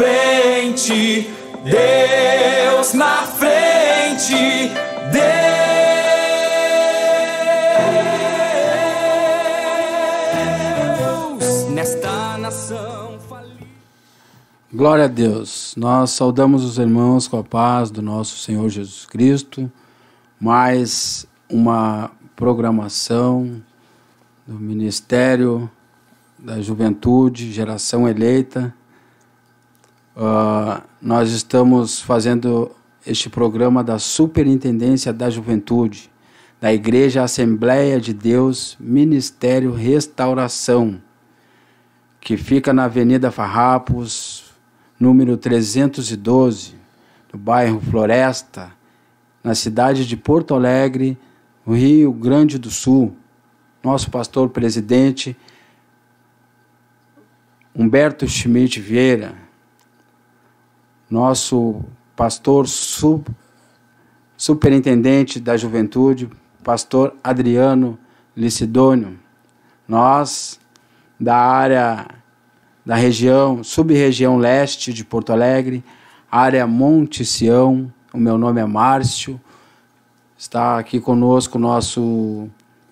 frente, Deus na frente, Deus nesta nação. Glória a Deus. Nós saudamos os irmãos com a paz do nosso Senhor Jesus Cristo. Mais uma programação do Ministério da Juventude, Geração Eleita Uh, nós estamos fazendo este programa da Superintendência da Juventude, da Igreja Assembleia de Deus, Ministério Restauração, que fica na Avenida Farrapos, número 312, no bairro Floresta, na cidade de Porto Alegre, no Rio Grande do Sul. Nosso pastor presidente Humberto Schmidt Vieira nosso pastor sub, superintendente da juventude, pastor Adriano Licidônio. Nós, da área da região, sub-região leste de Porto Alegre, área Monte Sião, o meu nome é Márcio. Está aqui conosco o nosso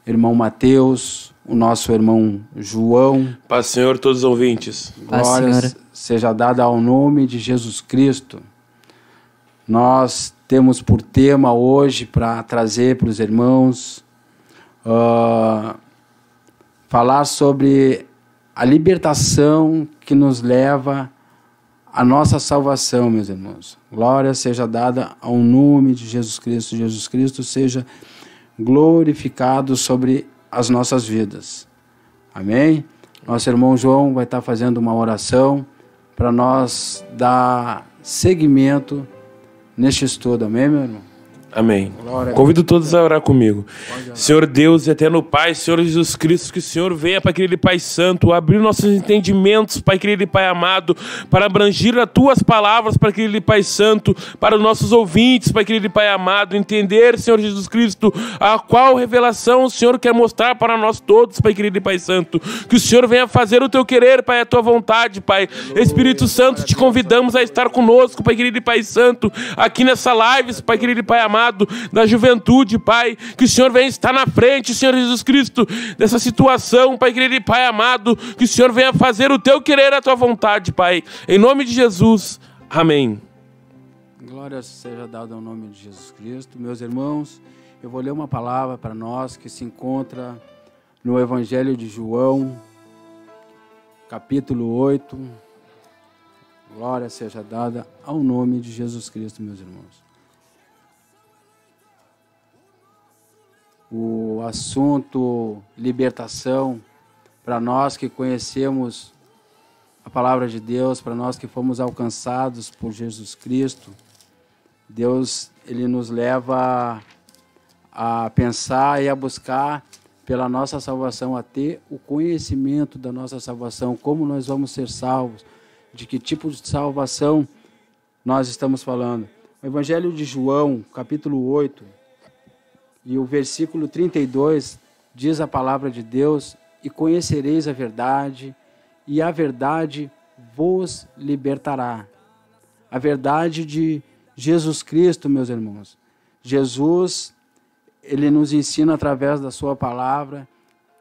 irmão Mateus, o nosso irmão João. Paz Senhor, todos os ouvintes. Paz, Glórias, Senhora seja dada ao nome de Jesus Cristo. Nós temos por tema hoje para trazer para os irmãos uh, falar sobre a libertação que nos leva à nossa salvação, meus irmãos. Glória seja dada ao nome de Jesus Cristo. Jesus Cristo seja glorificado sobre as nossas vidas. Amém? Nosso irmão João vai estar tá fazendo uma oração para nós dar seguimento neste estudo, amém, meu irmão? Amém. Convido todos a orar comigo. Senhor Deus e eterno Pai, Senhor Jesus Cristo, que o Senhor venha para aquele Pai Santo, abrir nossos entendimentos, Pai querido Pai amado, para abranger as tuas palavras, para aquele Pai Santo, para os nossos ouvintes, Pai querido Pai amado, entender, Senhor Jesus Cristo, a qual revelação o Senhor quer mostrar para nós todos, Pai querido Pai Santo. Que o Senhor venha fazer o teu querer, Pai, a tua vontade, Pai. Espírito Santo, te convidamos a estar conosco, Pai querido Pai Santo, aqui nessa live, Pai querido Pai amado da juventude, Pai, que o Senhor venha estar na frente, Senhor Jesus Cristo, dessa situação, Pai querido e Pai amado, que o Senhor venha fazer o teu querer, a tua vontade, Pai. Em nome de Jesus, amém. Glória seja dada ao nome de Jesus Cristo. Meus irmãos, eu vou ler uma palavra para nós que se encontra no Evangelho de João, capítulo 8. Glória seja dada ao nome de Jesus Cristo, meus irmãos. o assunto libertação, para nós que conhecemos a palavra de Deus, para nós que fomos alcançados por Jesus Cristo, Deus ele nos leva a pensar e a buscar pela nossa salvação, a ter o conhecimento da nossa salvação, como nós vamos ser salvos, de que tipo de salvação nós estamos falando. O Evangelho de João, capítulo 8, e o versículo 32 diz a palavra de Deus: E conhecereis a verdade, e a verdade vos libertará. A verdade de Jesus Cristo, meus irmãos. Jesus, ele nos ensina através da sua palavra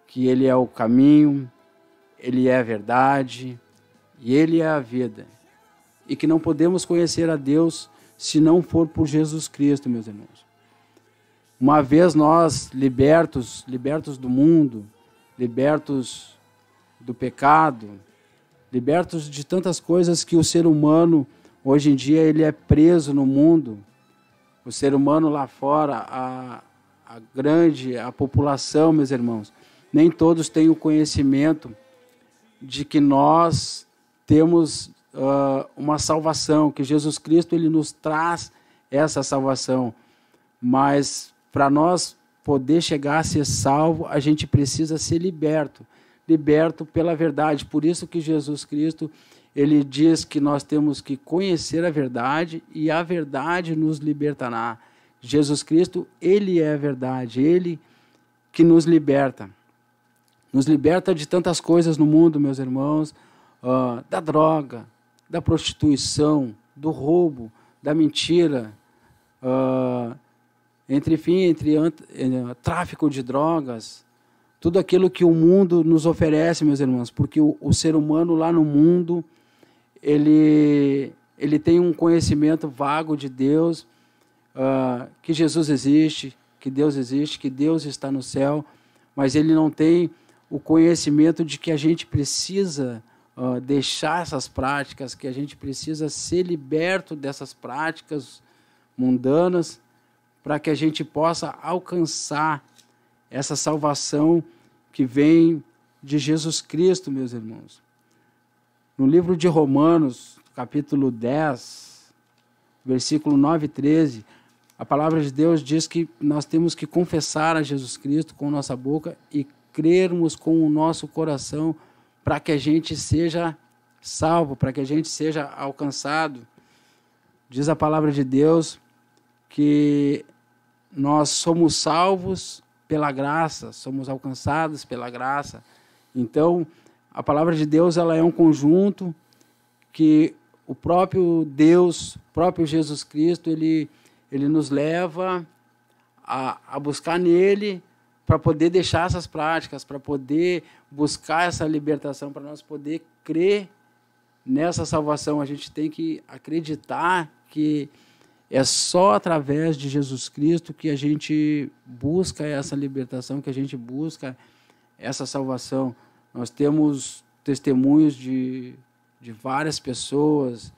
que ele é o caminho, ele é a verdade e ele é a vida. E que não podemos conhecer a Deus se não for por Jesus Cristo, meus irmãos. Uma vez nós libertos, libertos do mundo, libertos do pecado, libertos de tantas coisas que o ser humano hoje em dia ele é preso no mundo. O ser humano lá fora, a, a grande, a população, meus irmãos, nem todos têm o conhecimento de que nós temos uh, uma salvação, que Jesus Cristo ele nos traz essa salvação. Mas para nós poder chegar a ser salvo, a gente precisa ser liberto, liberto pela verdade. Por isso que Jesus Cristo, ele diz que nós temos que conhecer a verdade e a verdade nos libertará. Jesus Cristo, ele é a verdade, ele que nos liberta. Nos liberta de tantas coisas no mundo, meus irmãos, uh, da droga, da prostituição, do roubo, da mentira, uh, entre fim, entre eh, tráfico de drogas, tudo aquilo que o mundo nos oferece, meus irmãos, porque o, o ser humano lá no mundo, ele, ele tem um conhecimento vago de Deus, uh, que Jesus existe, que Deus existe, que Deus está no céu, mas ele não tem o conhecimento de que a gente precisa uh, deixar essas práticas, que a gente precisa ser liberto dessas práticas mundanas para que a gente possa alcançar essa salvação que vem de Jesus Cristo, meus irmãos. No livro de Romanos, capítulo 10, versículo 9 e 13, a palavra de Deus diz que nós temos que confessar a Jesus Cristo com nossa boca e crermos com o nosso coração para que a gente seja salvo, para que a gente seja alcançado. Diz a palavra de Deus que nós somos salvos pela graça, somos alcançados pela graça. Então, a palavra de Deus ela é um conjunto que o próprio Deus, o próprio Jesus Cristo, ele, ele nos leva a, a buscar nele para poder deixar essas práticas, para poder buscar essa libertação, para nós poder crer nessa salvação. A gente tem que acreditar que é só através de Jesus Cristo que a gente busca essa libertação, que a gente busca essa salvação. Nós temos testemunhos de, de várias pessoas,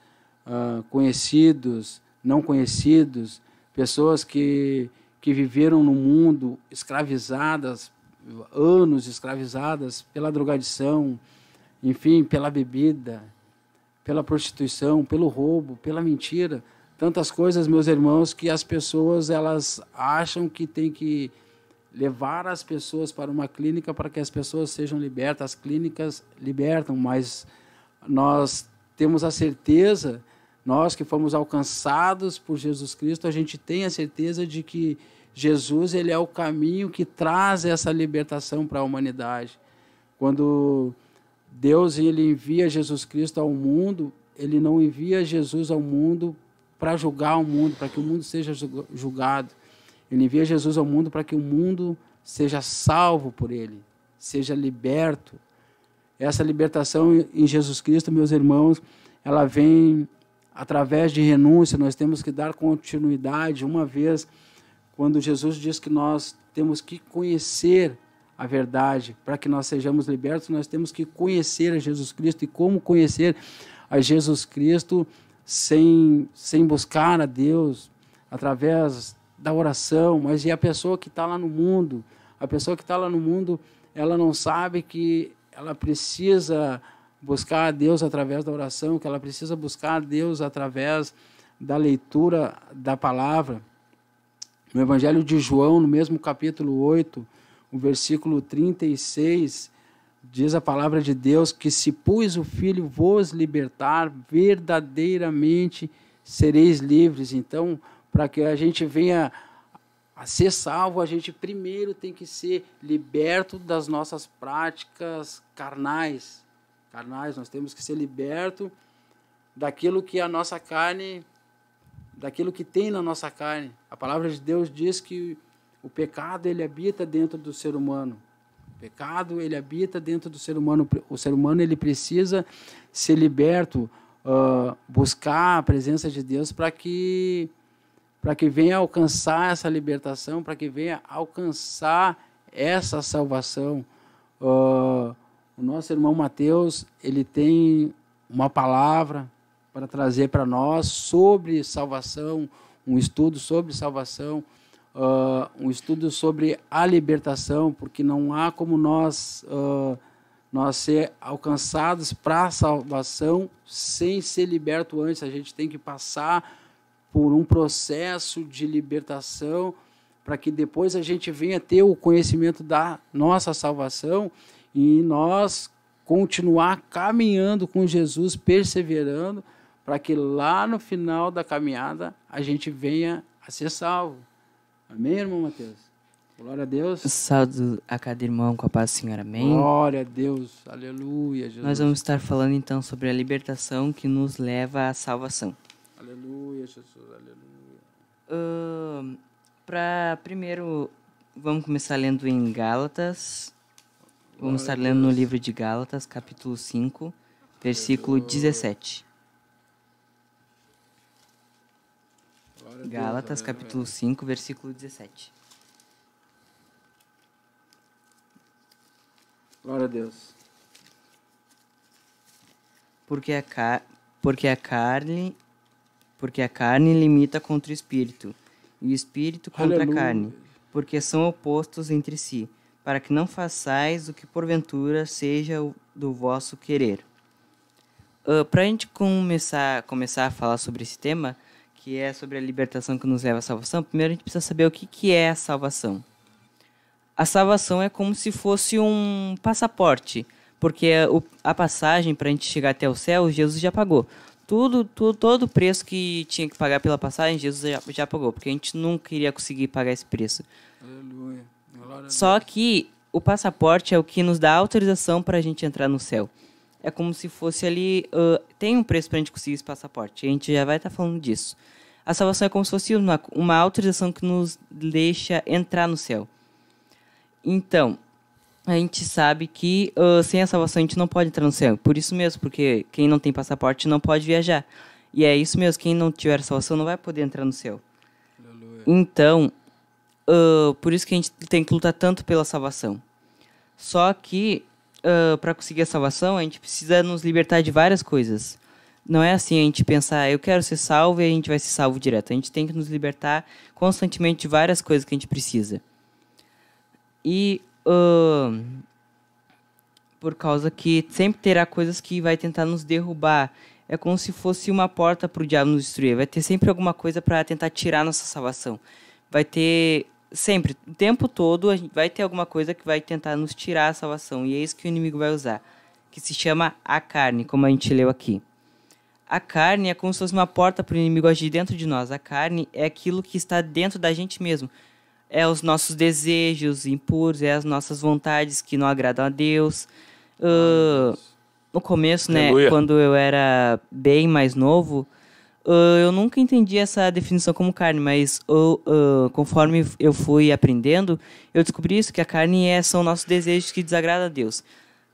uh, conhecidos, não conhecidos, pessoas que, que viveram no mundo escravizadas, anos escravizadas pela drogadição, enfim, pela bebida, pela prostituição, pelo roubo, pela mentira tantas coisas, meus irmãos, que as pessoas elas acham que tem que levar as pessoas para uma clínica para que as pessoas sejam libertas. As clínicas libertam, mas nós temos a certeza, nós que fomos alcançados por Jesus Cristo, a gente tem a certeza de que Jesus ele é o caminho que traz essa libertação para a humanidade. Quando Deus ele envia Jesus Cristo ao mundo, ele não envia Jesus ao mundo para julgar o mundo, para que o mundo seja julgado. Ele envia Jesus ao mundo para que o mundo seja salvo por ele, seja liberto. Essa libertação em Jesus Cristo, meus irmãos, ela vem através de renúncia. Nós temos que dar continuidade. Uma vez, quando Jesus diz que nós temos que conhecer a verdade para que nós sejamos libertos, nós temos que conhecer a Jesus Cristo. E como conhecer a Jesus Cristo? sem, sem buscar a Deus através da oração, mas e a pessoa que está lá no mundo? A pessoa que está lá no mundo, ela não sabe que ela precisa buscar a Deus através da oração, que ela precisa buscar a Deus através da leitura da palavra. No Evangelho de João, no mesmo capítulo 8, o versículo 36, Diz a palavra de Deus que se pois o Filho vos libertar, verdadeiramente sereis livres. Então, para que a gente venha a ser salvo, a gente primeiro tem que ser liberto das nossas práticas carnais. Carnais, nós temos que ser liberto daquilo que a nossa carne, daquilo que tem na nossa carne. A palavra de Deus diz que o pecado ele habita dentro do ser humano pecado ele habita dentro do ser humano. O ser humano ele precisa ser liberto, uh, buscar a presença de Deus para que para que venha alcançar essa libertação, para que venha alcançar essa salvação. Uh, o nosso irmão Mateus ele tem uma palavra para trazer para nós sobre salvação, um estudo sobre salvação uh, um estudo sobre a libertação, porque não há como nós uh, nós ser alcançados para a salvação sem ser liberto antes. A gente tem que passar por um processo de libertação para que depois a gente venha ter o conhecimento da nossa salvação e nós continuar caminhando com Jesus, perseverando, para que lá no final da caminhada a gente venha a ser salvo. Amém, irmão Mateus? Glória a Deus. Salve a cada irmão com a paz do Senhor. Amém. Glória a Deus. Aleluia, Jesus. Nós vamos estar falando então sobre a libertação que nos leva à salvação. Aleluia, Jesus. Aleluia. Uh, para primeiro, vamos começar lendo em Gálatas. Vamos estar lendo no livro de Gálatas, capítulo 5, versículo Deus. 17. Gálatas, capítulo 5, versículo 17. Glória a Deus. Porque a, car porque a carne porque a carne limita contra o espírito e o espírito contra aleluia. a carne, porque são opostos entre si, para que não façais o que porventura seja do vosso querer. Uh, ah, para a gente começar, começar a falar sobre esse tema, que é sobre a libertação que nos leva à salvação, primeiro a gente precisa saber o que, que é a salvação. A salvação é como se fosse um passaporte, porque a passagem para a gente chegar até o céu, Jesus já pagou. Tudo, tudo, todo o preço que tinha que pagar pela passagem, Jesus já, já pagou, porque a gente nunca iria conseguir pagar esse preço. Aleluia. Só que o passaporte é o que nos dá autorização para a gente entrar no céu é como se fosse ali. Uh, tem um preço para a gente conseguir esse passaporte. A gente já vai estar tá falando disso. A salvação é como se fosse uma, uma autorização que nos deixa entrar no céu. Então, a gente sabe que uh, sem a salvação a gente não pode entrar no céu. Por isso mesmo, porque quem não tem passaporte não pode viajar. E é isso mesmo, quem não tiver salvação não vai poder entrar no céu. Aleluia. Então, uh, por isso que a gente tem que lutar tanto pela salvação. Só que uh, ah, para conseguir a salvação, a gente precisa nos libertar de várias coisas. Não é assim a gente pensar, ah, eu quero ser salvo e a gente vai ser salvo direto. A gente tem que nos libertar constantemente de várias coisas que a gente precisa. E uh, por causa que sempre terá coisas que vai tentar nos derrubar. É como se fosse uma porta para o diabo nos destruir. Vai ter sempre alguma coisa para tentar tirar nossa salvação. Vai ter sempre, o tempo todo, a gente vai ter alguma coisa que vai tentar nos tirar a salvação. E é isso que o inimigo vai usar, que se chama a carne, como a gente leu aqui. A carne é como se fosse uma porta para o inimigo agir dentro de nós. A carne é aquilo que está dentro da gente mesmo. É os nossos desejos impuros, é as nossas vontades que não agradam a Deus. Uh, no começo, né, quando eu era bem mais novo, ah, eu nunca entendi essa definição como carne, mas conforme eu fui aprendendo, eu descobri isso, que a carne é, são nossos desejos que desagradam a Deus.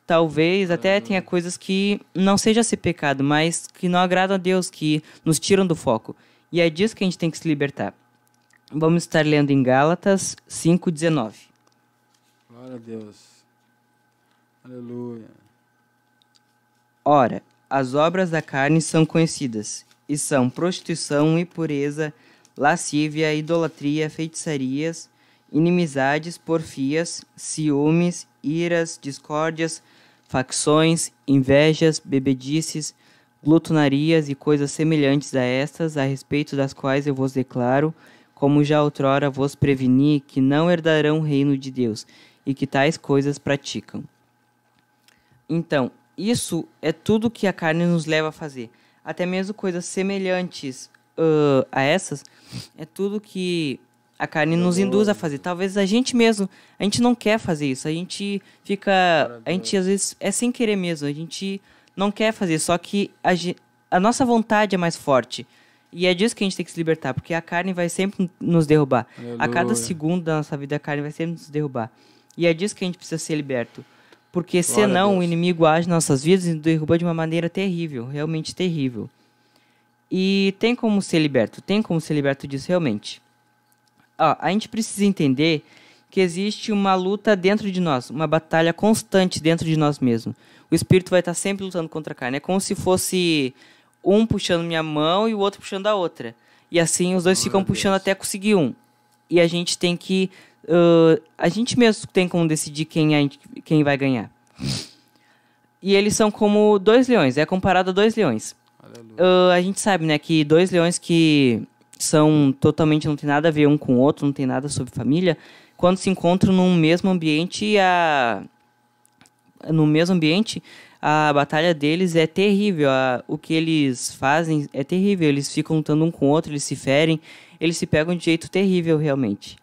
Talvez até uhum. tenha coisas que não seja ser pecado, mas que não agradam a Deus, que nos tiram do foco. E é disso que a gente tem que se libertar. Vamos estar lendo em Gálatas 5,19. Glória a Deus. Aleluia. Ora, as obras da carne são conhecidas, e são prostituição, impureza, lascívia, idolatria, feitiçarias, inimizades, porfias, ciúmes, iras, discórdias, facções, invejas, bebedices, glutonarias e coisas semelhantes a estas, a respeito das quais eu vos declaro, como já outrora vos preveni, que não herdarão o reino de Deus, e que tais coisas praticam. Então, isso é tudo que a carne nos leva a fazer até mesmo coisas semelhantes uh, a essas, é tudo que a carne tá nos induz a fazer. Talvez a gente mesmo, a gente não quer fazer isso. A gente fica, a gente às vezes é sem querer mesmo. A gente não quer fazer, só que a, a nossa vontade é mais forte. E é disso que a gente tem que se libertar, porque a carne vai sempre nos derrubar. Aleluia. A cada segundo da nossa vida, a carne vai sempre nos derrubar. E é disso que a gente precisa ser liberto. Porque Glória senão o inimigo age nas nossas vidas e derruba de uma maneira terrível, realmente terrível. E tem como ser liberto, tem como ser liberto disso realmente. ó, a gente precisa entender que existe uma luta dentro de nós, uma batalha constante dentro de nós mesmos. O espírito vai estar sempre lutando contra a carne. É como se fosse um puxando minha mão e o outro puxando a outra. E assim os dois Glória ficam puxando até conseguir um. E a gente tem que uh, a gente mesmo tem como decidir quem, gente, quem vai ganhar. E eles são como dois leões, é comparado a dois leões. Uh, a gente sabe, né, que dois leões que são totalmente, não tem nada a ver um com o outro, não tem nada sobre família, quando se encontram num mesmo ambiente, a... no mesmo ambiente, a batalha deles é terrível. A, o que eles fazem é terrível. Eles ficam lutando um com o outro, eles se ferem, eles se pegam de jeito terrível, realmente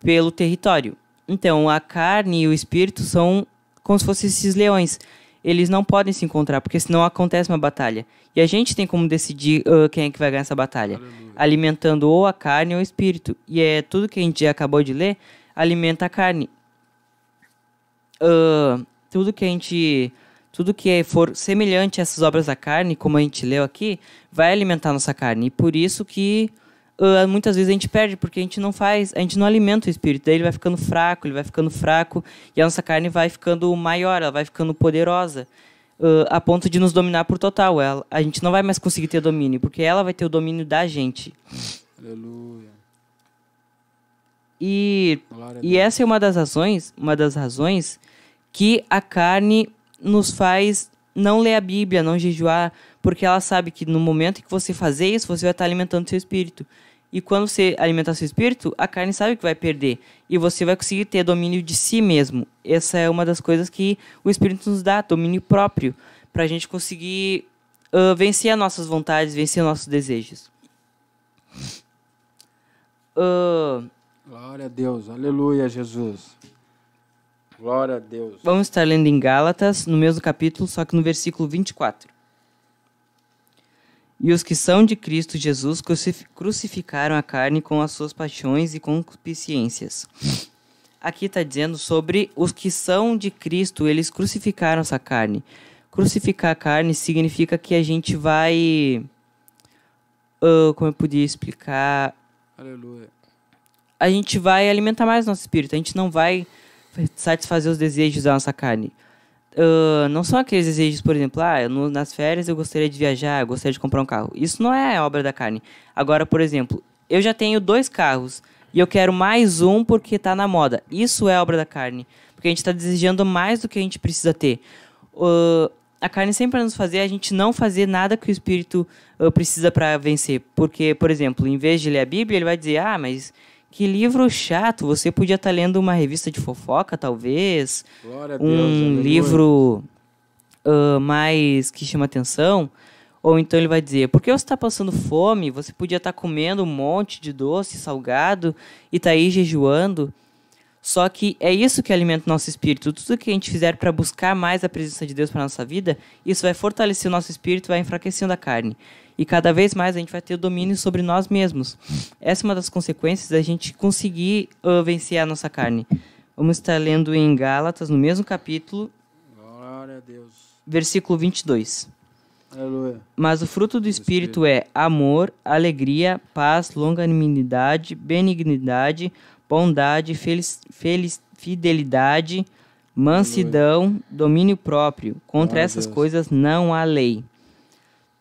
pelo território. Então, a carne e o espírito são como se fossem esses leões. Eles não podem se encontrar, porque senão acontece uma batalha. E a gente tem como decidir uh, quem é que vai ganhar essa batalha. Aleluia. Alimentando ou a carne ou o espírito. E é tudo que a gente acabou de ler, alimenta a carne. Uh, tudo que a gente... Tudo que é, for semelhante a essas obras da carne, como a gente leu aqui, vai alimentar nossa carne. E por isso que Uh, muitas vezes a gente perde porque a gente não faz, a gente não alimenta o espírito. Daí ele vai ficando fraco, ele vai ficando fraco e a nossa carne vai ficando maior, ela vai ficando poderosa. Uh, a ponto de nos dominar por total. Ela, a gente não vai mais conseguir ter domínio, porque ela vai ter o domínio da gente. Aleluia. E, e essa é uma das razões, uma das razões que a carne nos faz não ler a Bíblia, não jejuar, porque ela sabe que no momento que você fazer isso, você vai estar alimentando seu espírito. E quando você alimentar seu espírito, a carne sabe que vai perder. E você vai conseguir ter domínio de si mesmo. Essa é uma das coisas que o espírito nos dá, domínio próprio. Para a gente conseguir uh, vencer as nossas vontades, vencer nossos desejos. Uh, Glória a Deus, aleluia, Jesus. Glória a Deus. Vamos estar lendo em Gálatas, no mesmo capítulo, só que no versículo 24. E os que são de Cristo Jesus crucificaram a carne com as suas paixões e concupiscências. Aqui está dizendo sobre os que são de Cristo, eles crucificaram essa carne. Crucificar a carne significa que a gente vai. Uh, como eu podia explicar? Aleluia. A gente vai alimentar mais nosso espírito, a gente não vai satisfazer os desejos da nossa carne. Uh, não são aqueles desejos, por exemplo, ah, no, nas férias eu gostaria de viajar, eu gostaria de comprar um carro. Isso não é obra da carne. Agora, por exemplo, eu já tenho dois carros e eu quero mais um porque está na moda. Isso é obra da carne. Porque a gente está desejando mais do que a gente precisa ter. Uh, a carne sempre vai nos fazer a gente não fazer nada que o espírito uh, precisa para vencer. Porque, por exemplo, em vez de ler a Bíblia, ele vai dizer, ah, mas que livro chato! Você podia estar tá lendo uma revista de fofoca, talvez. Glória a Deus, um livro uh, mais que chama atenção. Ou então ele vai dizer: por que você está passando fome? Você podia estar tá comendo um monte de doce, salgado e tá aí jejuando. Só que é isso que alimenta o nosso espírito. Tudo que a gente fizer para buscar mais a presença de Deus para nossa vida, isso vai fortalecer o nosso espírito, vai enfraquecendo a carne e cada vez mais a gente vai ter domínio sobre nós mesmos. Essa é uma das consequências da gente conseguir uh, vencer a nossa carne. Vamos estar lendo em Gálatas, no mesmo capítulo. Glória a Deus. Versículo 22. Aleluia. Mas o fruto do Espírito, Espírito é amor, alegria, paz, longanimidade, benignidade, bondade, feliz, feliz, fidelidade, mansidão, domínio próprio. Contra Glória essas coisas não há lei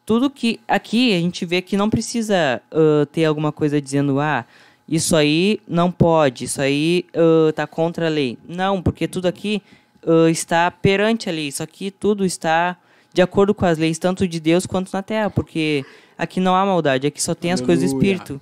tudo que aqui a gente vê que não precisa uh, ter alguma coisa dizendo ah isso aí não pode isso aí uh, tá contra a lei não porque tudo aqui uh, está perante a lei isso aqui tudo está de acordo com as leis tanto de Deus quanto na Terra porque aqui não há maldade aqui só tem as coisas do Espírito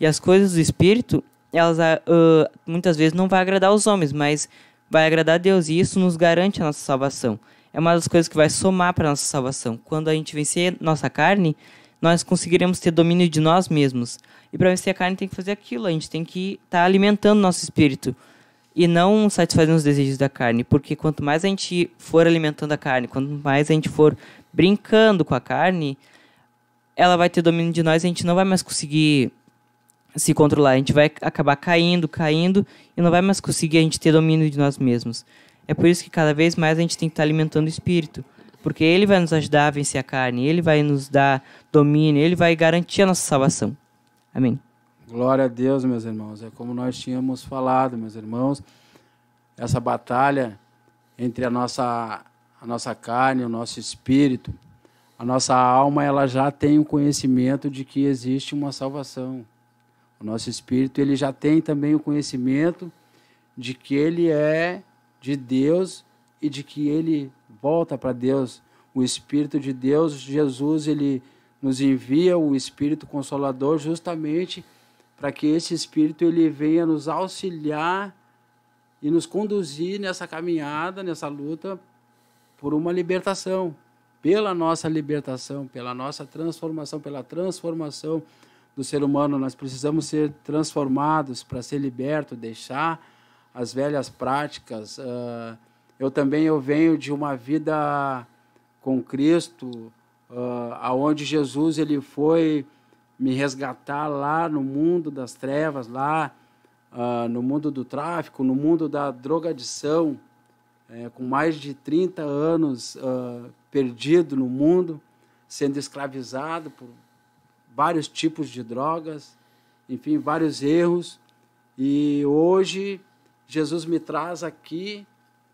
e as coisas do Espírito elas uh, muitas vezes não vai agradar os homens mas vai agradar a Deus e isso nos garante a nossa salvação é uma das coisas que vai somar para nossa salvação. Quando a gente vencer nossa carne, nós conseguiremos ter domínio de nós mesmos. E para vencer a carne tem que fazer aquilo, a gente tem que estar tá alimentando nosso espírito e não satisfazendo os desejos da carne, porque quanto mais a gente for alimentando a carne, quanto mais a gente for brincando com a carne, ela vai ter domínio de nós e a gente não vai mais conseguir se controlar. A gente vai acabar caindo, caindo e não vai mais conseguir a gente ter domínio de nós mesmos. É por isso que cada vez mais a gente tem que estar alimentando o espírito, porque ele vai nos ajudar a vencer a carne, ele vai nos dar domínio, ele vai garantir a nossa salvação. Amém. Glória a Deus, meus irmãos. É como nós tínhamos falado, meus irmãos, essa batalha entre a nossa a nossa carne, o nosso espírito, a nossa alma, ela já tem o conhecimento de que existe uma salvação. O nosso espírito, ele já tem também o conhecimento de que ele é de Deus e de que ele volta para Deus. O Espírito de Deus, Jesus, ele nos envia o Espírito Consolador justamente para que esse Espírito ele venha nos auxiliar e nos conduzir nessa caminhada, nessa luta por uma libertação, pela nossa libertação, pela nossa transformação, pela transformação do ser humano. Nós precisamos ser transformados para ser liberto, deixar as velhas práticas. Uh, eu também eu venho de uma vida com Cristo, uh, aonde Jesus ele foi me resgatar lá no mundo das trevas, lá uh, no mundo do tráfico, no mundo da drogadição, é, com mais de 30 anos uh, perdido no mundo, sendo escravizado por vários tipos de drogas, enfim, vários erros. E hoje Jesus me traz aqui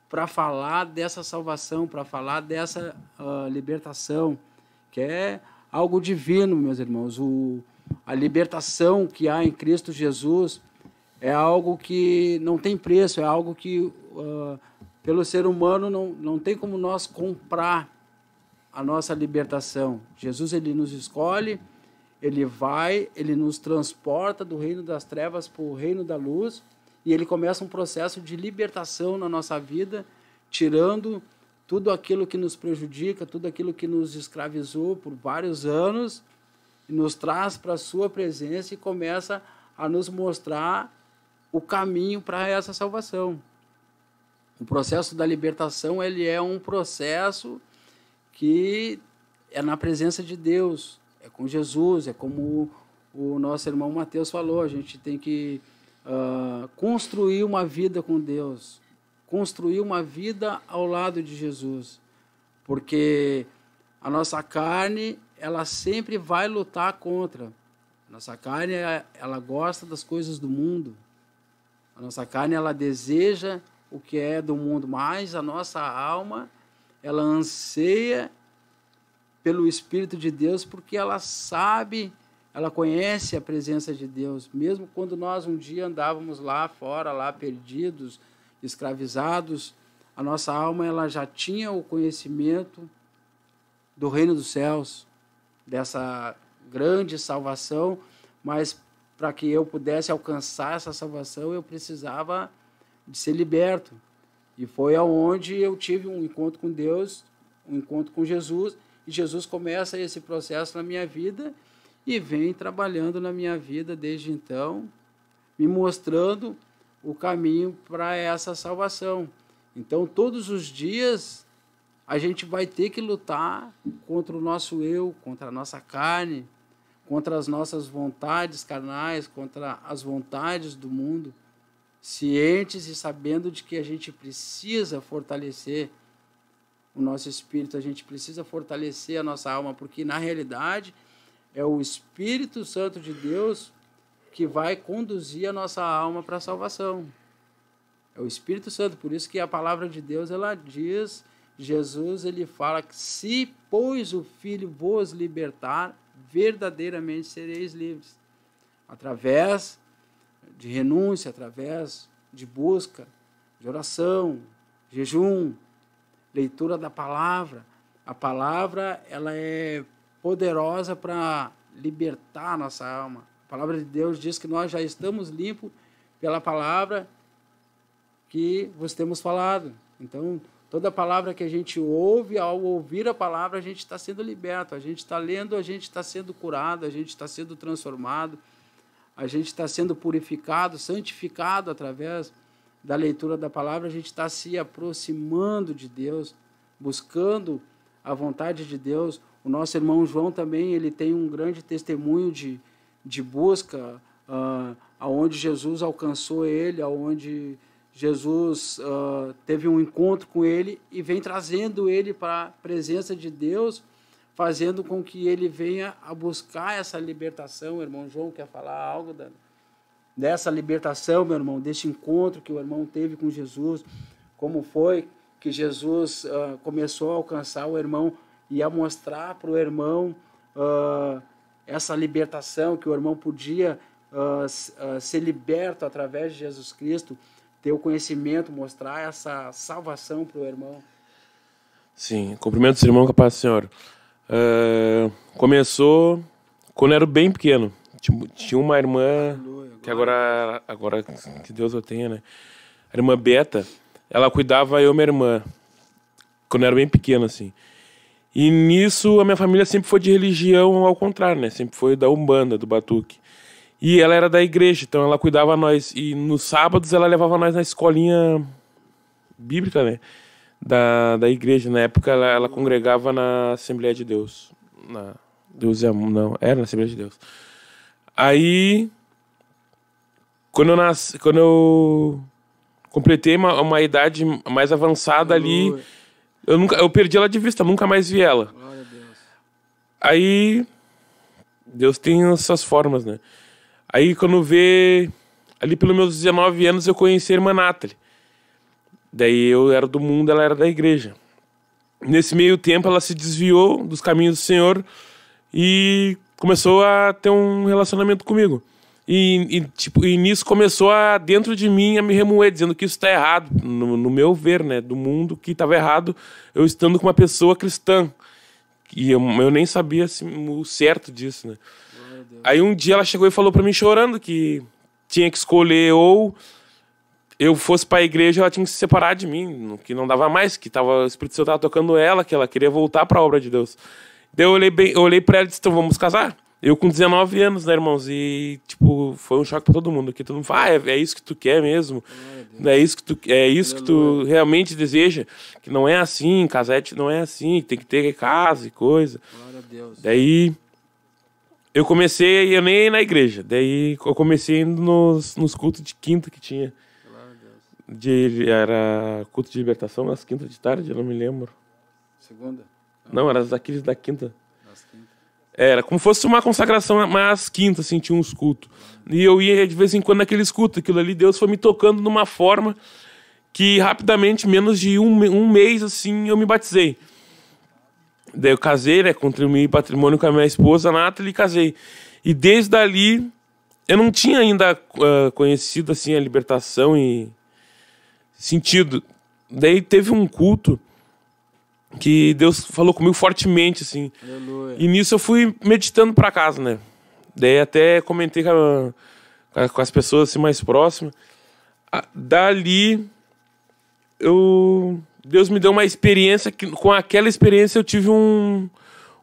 para falar dessa salvação, para falar dessa uh, libertação, que é algo divino, meus irmãos. O, a libertação que há em Cristo Jesus é algo que não tem preço, é algo que uh, pelo ser humano não, não tem como nós comprar a nossa libertação. Jesus ele nos escolhe, ele vai, ele nos transporta do reino das trevas para o reino da luz e ele começa um processo de libertação na nossa vida, tirando tudo aquilo que nos prejudica, tudo aquilo que nos escravizou por vários anos, e nos traz para a sua presença e começa a nos mostrar o caminho para essa salvação. O processo da libertação, ele é um processo que é na presença de Deus, é com Jesus, é como o nosso irmão Mateus falou, a gente tem que ah, construir uma vida com Deus, construir uma vida ao lado de Jesus, porque a nossa carne ela sempre vai lutar contra. A nossa carne ela gosta das coisas do mundo. A nossa carne ela deseja o que é do mundo, mas a nossa alma ela anseia pelo Espírito de Deus porque ela sabe ela conhece a presença de Deus, mesmo quando nós um dia andávamos lá fora, lá perdidos, escravizados, a nossa alma ela já tinha o conhecimento do reino dos céus, dessa grande salvação, mas para que eu pudesse alcançar essa salvação, eu precisava de ser liberto. E foi aonde eu tive um encontro com Deus, um encontro com Jesus, e Jesus começa esse processo na minha vida e vem trabalhando na minha vida desde então, me mostrando o caminho para essa salvação. Então, todos os dias a gente vai ter que lutar contra o nosso eu, contra a nossa carne, contra as nossas vontades carnais, contra as vontades do mundo, cientes e sabendo de que a gente precisa fortalecer o nosso espírito, a gente precisa fortalecer a nossa alma, porque na realidade é o Espírito Santo de Deus que vai conduzir a nossa alma para a salvação. É o Espírito Santo, por isso que a palavra de Deus ela diz, Jesus ele fala que se pois o Filho vos libertar, verdadeiramente sereis livres. Através de renúncia, através de busca, de oração, jejum, leitura da palavra. A palavra ela é poderosa para libertar a nossa alma. A palavra de Deus diz que nós já estamos limpos pela palavra que vos temos falado. Então, toda palavra que a gente ouve, ao ouvir a palavra, a gente está sendo liberto, a gente está lendo, a gente está sendo curado, a gente está sendo transformado, a gente está sendo purificado, santificado através da leitura da palavra, a gente está se aproximando de Deus, buscando a vontade de Deus, o nosso irmão João também ele tem um grande testemunho de, de busca, uh, aonde Jesus alcançou ele, aonde Jesus uh, teve um encontro com ele e vem trazendo ele para a presença de Deus, fazendo com que ele venha a buscar essa libertação. O irmão João quer falar algo, da dessa libertação, meu irmão, deste encontro que o irmão teve com Jesus, como foi que Jesus uh, começou a alcançar o irmão ia mostrar para o irmão uh, essa libertação, que o irmão podia uh, uh, ser liberto através de Jesus Cristo, ter o conhecimento, mostrar essa salvação para o irmão. Sim, cumprimento o irmão capaz, senhor. Uh, começou quando eu era bem pequeno. Tinha uma irmã, que agora, agora que Deus o tenha, né? A irmã Beta, ela cuidava eu e minha irmã, quando eu era bem pequeno, assim. E nisso a minha família sempre foi de religião ao contrário, né? Sempre foi da Umbanda, do Batuque. E ela era da igreja, então ela cuidava nós. E nos sábados ela levava nós na escolinha bíblica, né? Da, da igreja. Na época ela, ela congregava na Assembleia de Deus. Na Deus e Amor, não, era na Assembleia de Deus. Aí. Quando eu, nasci quando eu completei uma, uma idade mais avançada ali eu, nunca, eu perdi ela de vista, nunca mais vi ela. Glória a Deus. Aí. Deus tem as suas formas, né? Aí quando vê. Ali pelos meus 19 anos eu conheci a irmã Nathalie. Daí eu era do mundo, ela era da igreja. Nesse meio tempo ela se desviou dos caminhos do Senhor e começou a ter um relacionamento comigo. E, e, tipo, e nisso começou a, dentro de mim a me remoer, dizendo que isso está errado, no, no, meu ver, né? Do mundo que estava errado, eu estando com uma pessoa cristã. E eu, eu nem sabia assim, o certo disso, né? Aí um dia ela chegou e falou para mim chorando que tinha que escolher ou eu fosse para a igreja, ela tinha que se separar de mim, que não dava mais, que tava, o Espírito Santo estava tocando ela, que ela queria voltar para a obra de Deus. Daí eu olhei, bem, eu olhei para ela e disse: então vamos casar. Eu com 19 anos, né, irmãos? E, tipo, foi um choque pra todo mundo. que todo mundo fala, ah, é, é isso que tu quer mesmo? É isso que tu, é isso que tu realmente deseja? Que não é assim, casete não é assim, tem que ter casa e coisa. Glória a Deus. Daí, eu comecei, eu nem ia na igreja. Daí, eu comecei indo nos, nos cultos de quinta que tinha. Glória a Deus. De, era culto de libertação nas quintas de tarde, eu não me lembro. Segunda? Não, não era aqueles da quinta. Era como fosse uma consagração, mais quinta, assim, tinha uns cultos. E eu ia de vez em quando naquele culto. Aquilo ali, Deus foi me tocando de uma forma que rapidamente, menos de um, um mês, assim, eu me batizei. Daí eu casei, né? Contribuí patrimônio com a minha esposa, Nathalie, e casei. E desde ali, eu não tinha ainda uh, conhecido, assim, a libertação e sentido. Daí teve um culto que Deus falou comigo fortemente, assim. Aleluia. E nisso eu fui meditando para casa, né? Daí até comentei com, a, com as pessoas assim, mais próximas. A, dali, eu, Deus me deu uma experiência, que, com aquela experiência eu tive um,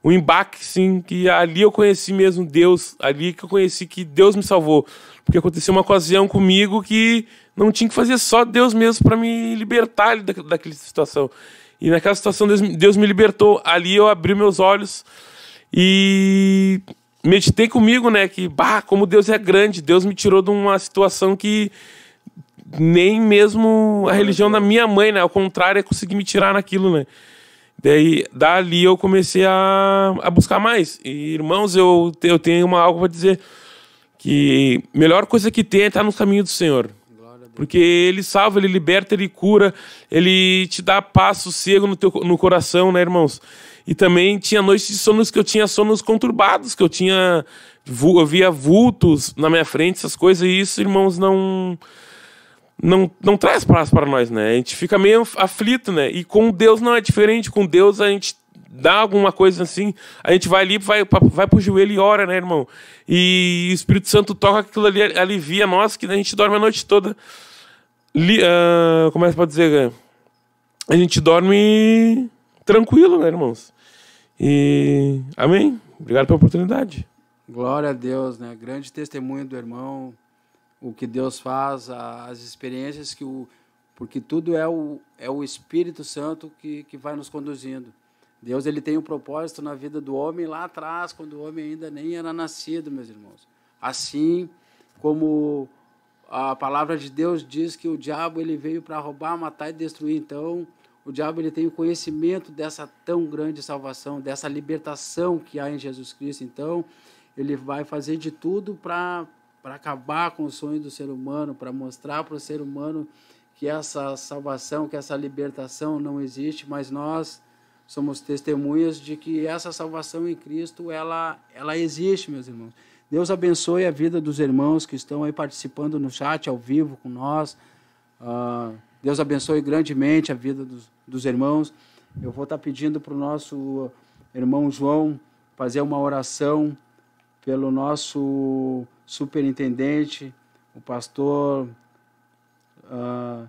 um embate, sim, que ali eu conheci mesmo Deus, ali que eu conheci que Deus me salvou. Porque aconteceu uma ocasião comigo que não tinha que fazer só Deus mesmo para me libertar da, daquela situação. E naquela situação, Deus me libertou. Ali eu abri meus olhos e meditei comigo, né? Que, bah, como Deus é grande. Deus me tirou de uma situação que nem mesmo a religião da minha mãe, né? Ao contrário, é conseguir me tirar naquilo, né? Daí, dali eu comecei a, a buscar mais. E, irmãos, eu, eu tenho uma, algo para dizer. Que melhor coisa que tem é estar no caminho do Senhor. Porque ele salva, ele liberta, ele cura, ele te dá paz, sossego no, teu, no coração, né, irmãos? E também tinha noites de sonos que eu tinha sonos conturbados, que eu tinha. Eu via vultos na minha frente, essas coisas, e isso, irmãos, não. Não, não traz paz para nós, né? A gente fica meio aflito, né? E com Deus não é diferente. Com Deus a gente dá alguma coisa assim, a gente vai ali, vai, vai pro joelho e ora, né, irmão? E o Espírito Santo toca aquilo ali, alivia nós, que a gente dorme a noite toda. Li, uh, como é dizer? Né? A gente dorme tranquilo, né, irmãos? E amém. Obrigado pela oportunidade. Glória a Deus, né? Grande testemunho do irmão, o que Deus faz, as experiências que o. Porque tudo é o, é o Espírito Santo que, que vai nos conduzindo. Deus ele tem um propósito na vida do homem lá atrás, quando o homem ainda nem era nascido, meus irmãos. Assim como a palavra de Deus diz que o diabo ele veio para roubar, matar e destruir. Então, o diabo ele tem o conhecimento dessa tão grande salvação, dessa libertação que há em Jesus Cristo. Então, ele vai fazer de tudo para para acabar com o sonho do ser humano, para mostrar para o ser humano que essa salvação, que essa libertação não existe, mas nós somos testemunhas de que essa salvação em Cristo ela ela existe, meus irmãos. Deus abençoe a vida dos irmãos que estão aí participando no chat, ao vivo com nós. Uh, Deus abençoe grandemente a vida dos, dos irmãos. Eu vou estar pedindo para o nosso irmão João fazer uma oração pelo nosso superintendente, o pastor uh,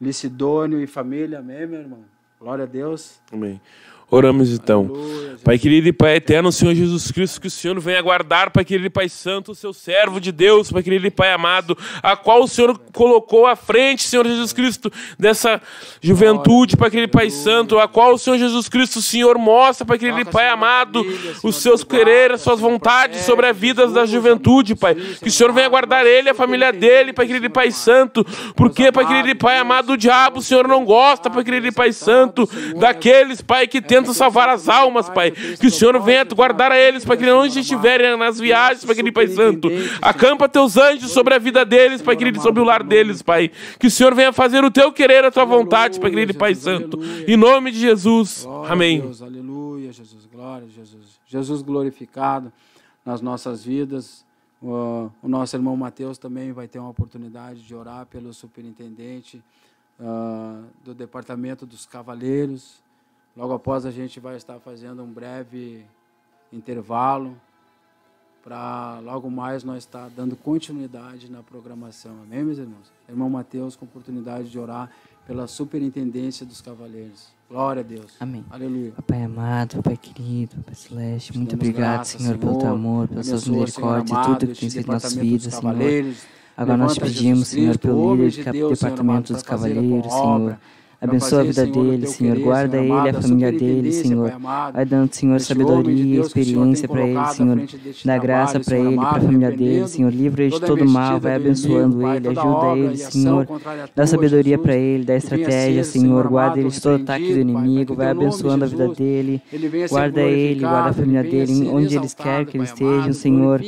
Licidônio e família. Amém, meu irmão? Glória a Deus. Amém. Oramos então. Pai querido e Pai eterno, Senhor Jesus Cristo, que o Senhor venha guardar, Pai querido e Pai santo, seu servo de Deus, Pai querido e Pai amado, a qual o Senhor colocou à frente, Senhor Jesus Cristo, dessa juventude, Pai querido e Pai santo, a qual o Senhor Jesus Cristo, o Senhor mostra, Pai querido e Pai amado, os seus quereres, suas vontades sobre a vida da juventude, Pai. Que o Senhor venha guardar ele, a família dele, Pai querido e Pai santo, porque, Pai querido e Pai amado, o diabo, o Senhor não gosta, Pai querido e Pai santo, daqueles, Pai, que é tentam tenta salvar as almas, Pai. Que o Senhor venha guardar a eles, para que onde estiverem né, nas viagens, Pai querido Pai Santo. Acampa teus anjos sobre a vida deles, Pai querido, sobre o lar deles, Pai. Que o Senhor venha fazer o teu querer, a tua vontade, Pai querido Pai Santo. Em nome de Jesus. Amém. Aleluia, Jesus. Glória, Jesus. Jesus glorificado nas nossas vidas. o nosso irmão Mateus também vai ter uma oportunidade de orar pelo superintendente uh, do Departamento dos Cavaleiros, Logo após a gente vai estar fazendo um breve intervalo para logo mais nós estar tá dando continuidade na programação. Amém, meus irmãos? Irmão Mateus, com oportunidade de orar pela superintendência dos cavaleiros. Glória a Deus. Amém. Aleluia. Pai amado, Pai querido, Pai celeste, muito obrigado, Senhor, pelo teu amor, pelas suas misericórdias, tudo que tem sido nas nossas vidas, Senhor. Agora Levanta nós te pedimos, Senhor, pelo líder do de é departamento Senhor, dos cavaleiros, Senhor. Obra Abençoa a vida dele, Senhor. Guarda ele, a família dele, Senhor. Vai dando, Senhor, sabedoria, e experiência para ele, Senhor. Dá graça para ele, para a família dele, Senhor. Livra ele de todo mal, vai abençoando ele, ajuda ele, Senhor. Dá sabedoria para ele, dá estratégia, Senhor. Guarda ele de todo ataque do inimigo, vai abençoando a vida dele. Guarda ele, guarda a família dele, onde eles querem que eles estejam, Senhor.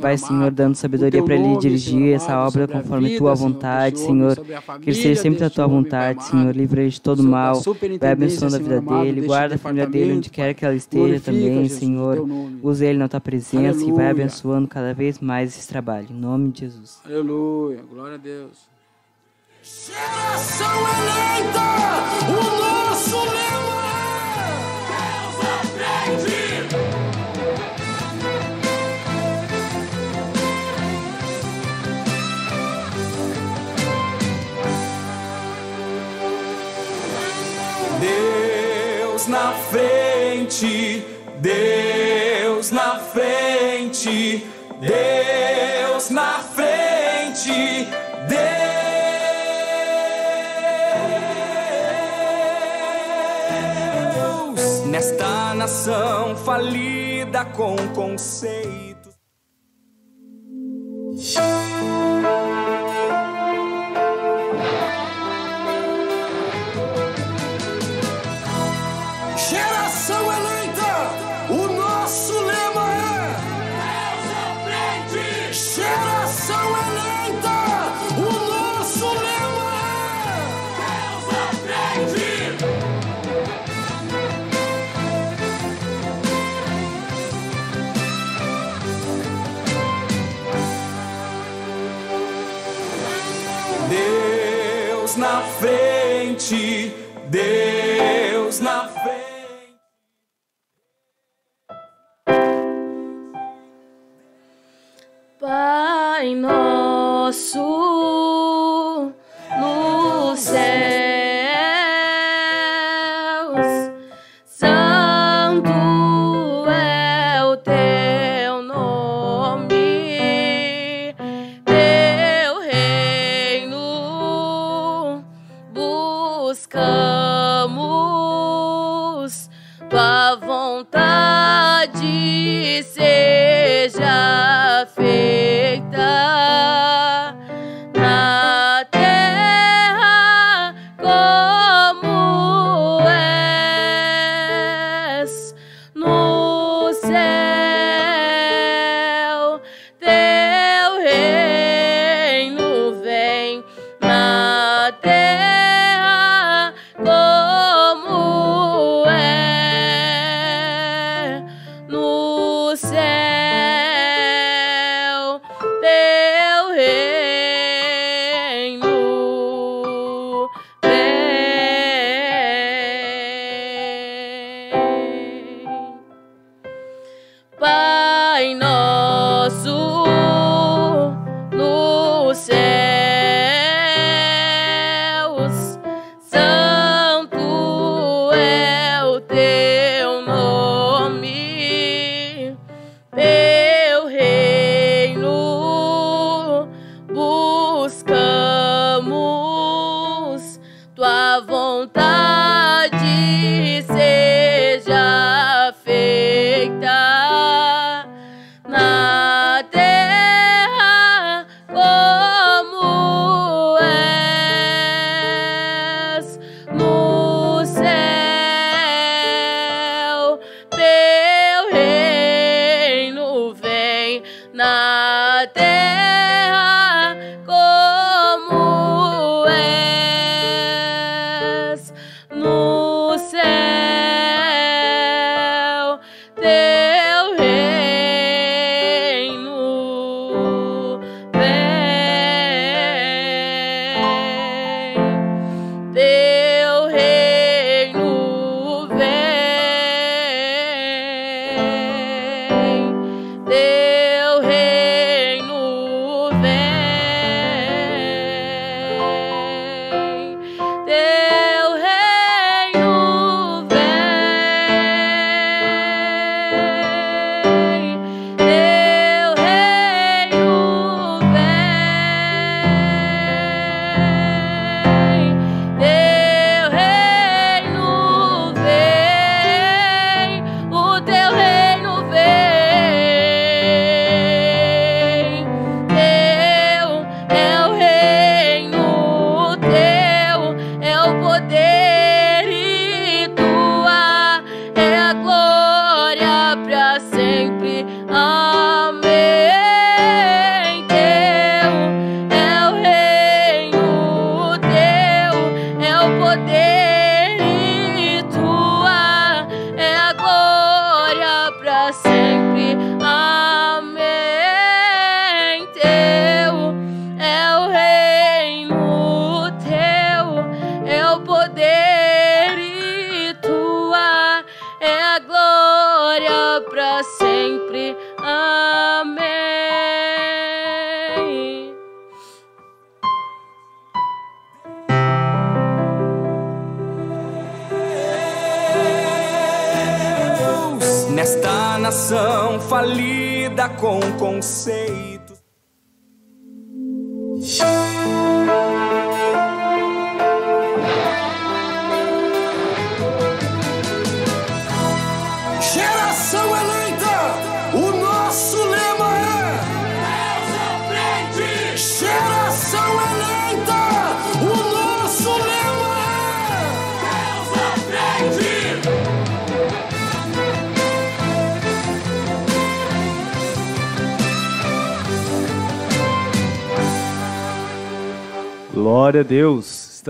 Vai, Senhor, dando sabedoria para ele dirigir essa obra conforme tua vontade, Senhor. Que ele seja sempre a tua vontade, Senhor. Livra livra de todo mal, vai abençoando a vida amado, dele, guarda a família dele onde quer que ela esteja também, Jesus, Senhor. Use ele na tua presença Aleluia. e vai abençoando cada vez mais esse trabalho. Em nome de Jesus. Aleluia. Glória a Deus. Geração eleita, o nosso Deus na frente, Deus na frente, Deus na frente, Deus nesta nação falida com conceitos.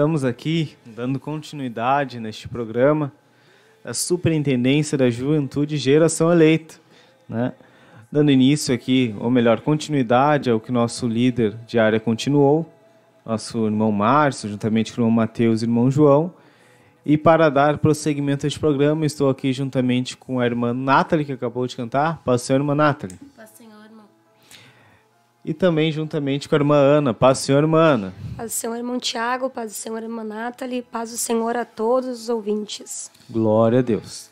estamos aqui dando continuidade neste programa da Superintendência da Juventude Geração Eleita, né? Dando início aqui, ou melhor, continuidade ao que nosso líder de área continuou, nosso irmão Márcio, juntamente com o irmão Mateus e o irmão João. E para dar prosseguimento a este programa, estou aqui juntamente com a irmã Nathalie, que acabou de cantar. Passou a irmã Nathalie e também juntamente com a irmã Ana. Paz do Senhor, irmã Ana. Paz do Senhor, irmão Tiago, paz do Senhor, irmã Nathalie, paz do Senhor a todos os ouvintes. Glória a Deus.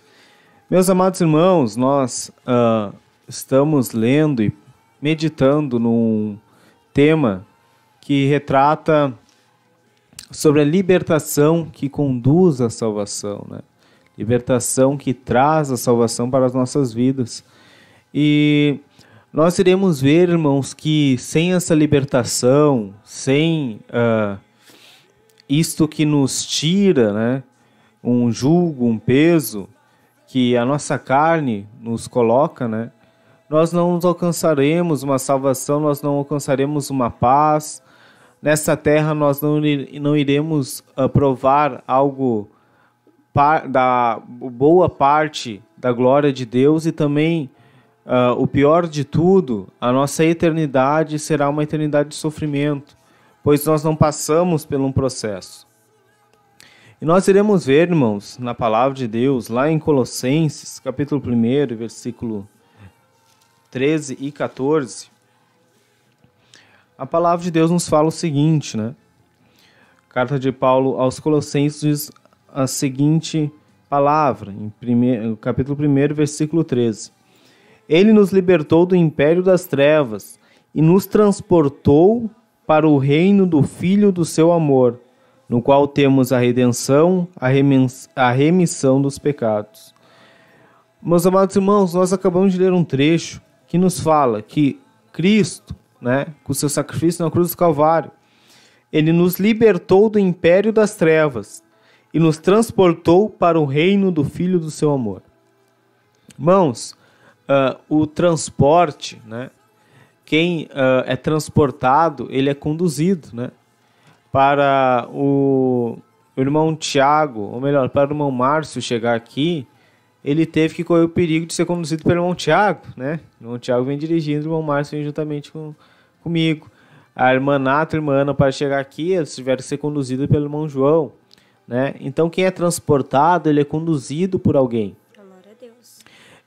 Meus amados irmãos, nós uh, estamos lendo e meditando num tema que retrata sobre a libertação que conduz à salvação, né? Libertação que traz a salvação para as nossas vidas. E nós iremos ver, irmãos, que sem essa libertação, sem uh, isto que nos tira né, um julgo, um peso que a nossa carne nos coloca, né, nós não alcançaremos uma salvação, nós não alcançaremos uma paz. Nessa terra nós não, não iremos uh, provar algo par, da boa parte da glória de Deus e também Uh, o pior de tudo, a nossa eternidade será uma eternidade de sofrimento, pois nós não passamos por um processo. E nós iremos ver, irmãos, na palavra de Deus, lá em Colossenses, capítulo 1, versículo 13 e 14, a palavra de Deus nos fala o seguinte, né? A carta de Paulo aos Colossenses diz a seguinte palavra, em primeiro, capítulo 1, versículo 13 ele nos libertou do império das trevas e nos transportou para o reino do Filho do seu amor, no qual temos a redenção, a, remissão dos pecados. Meus amados irmãos, nós acabamos de ler um trecho que nos fala que Cristo, né, com seu sacrifício na cruz do Calvário, ele nos libertou do império das trevas e nos transportou para o reino do Filho do seu amor. Mãos, uh, o transporte, né? Quem uh, é transportado, ele é conduzido, né? Para o irmão Tiago, ou melhor, para o irmão Márcio chegar aqui, ele teve que correr o perigo de ser conduzido pelo irmão Tiago, né? O irmão Tiago vem dirigindo, o irmão Márcio vem juntamente com, comigo. A irmã Nata e a irmã Ana, para chegar aqui, eles tiveram que ser conduzidos pelo irmão João, né? Então, quem é transportado, ele é conduzido por alguém. Glória a Deus.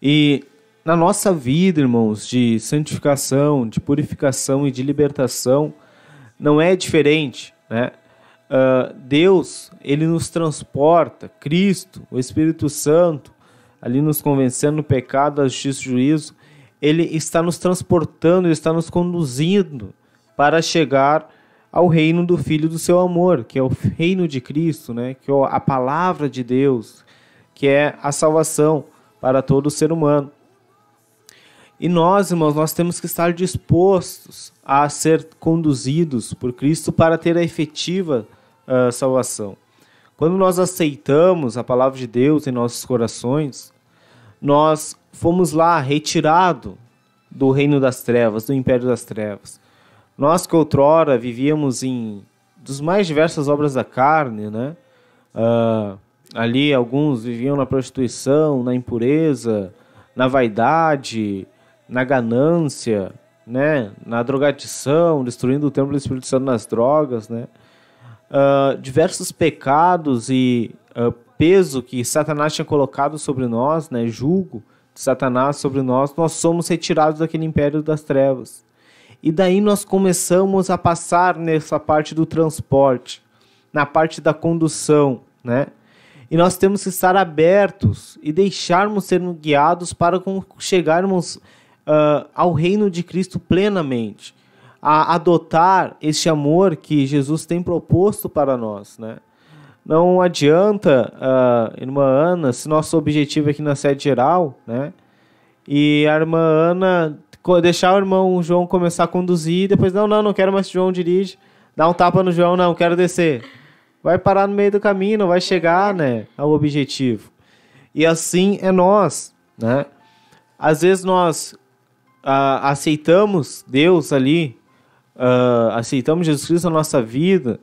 E na nossa vida, irmãos, de santificação, de purificação e de libertação, não é diferente, né? Uh, Deus, ele nos transporta, Cristo, o Espírito Santo, ali nos convencendo do pecado, da justiça e juízo, ele está nos transportando, ele está nos conduzindo para chegar ao reino do Filho do seu amor, que é o reino de Cristo, né? que é a palavra de Deus, que é a salvação para todo ser humano. E nós, irmãos, nós temos que estar dispostos a ser conduzidos por Cristo para ter a efetiva uh, salvação. Quando nós aceitamos a palavra de Deus em nossos corações, nós fomos lá retirado do reino das trevas, do império das trevas. Nós que outrora vivíamos em dos mais diversas obras da carne, né? Uh, ali alguns viviam na prostituição, na impureza, na vaidade, na ganância, né? na drogadição, destruindo o templo do Espírito Santo nas drogas, né? Uh, diversos pecados e uh, peso que Satanás tinha colocado sobre nós, né? julgo de Satanás sobre nós, nós somos retirados daquele império das trevas. E daí nós começamos a passar nessa parte do transporte, na parte da condução, né? E nós temos que estar abertos e deixarmos sermos guiados para chegarmos uh, ao reino de Cristo plenamente, a adotar este amor que Jesus tem proposto para nós, né? Não adianta, uh, irmã Ana, se nosso objetivo aqui na sede geral, né? E a irmã Ana deixar o irmão João começar a conduzir, e depois, não, não, não quero mais que o João dirige, dá um tapa no João, não, quero descer. Vai parar no meio do caminho, não vai chegar, né, ao objetivo. E assim é nós, né? Às vezes nós uh, aceitamos Deus ali, uh, aceitamos Jesus Cristo na nossa vida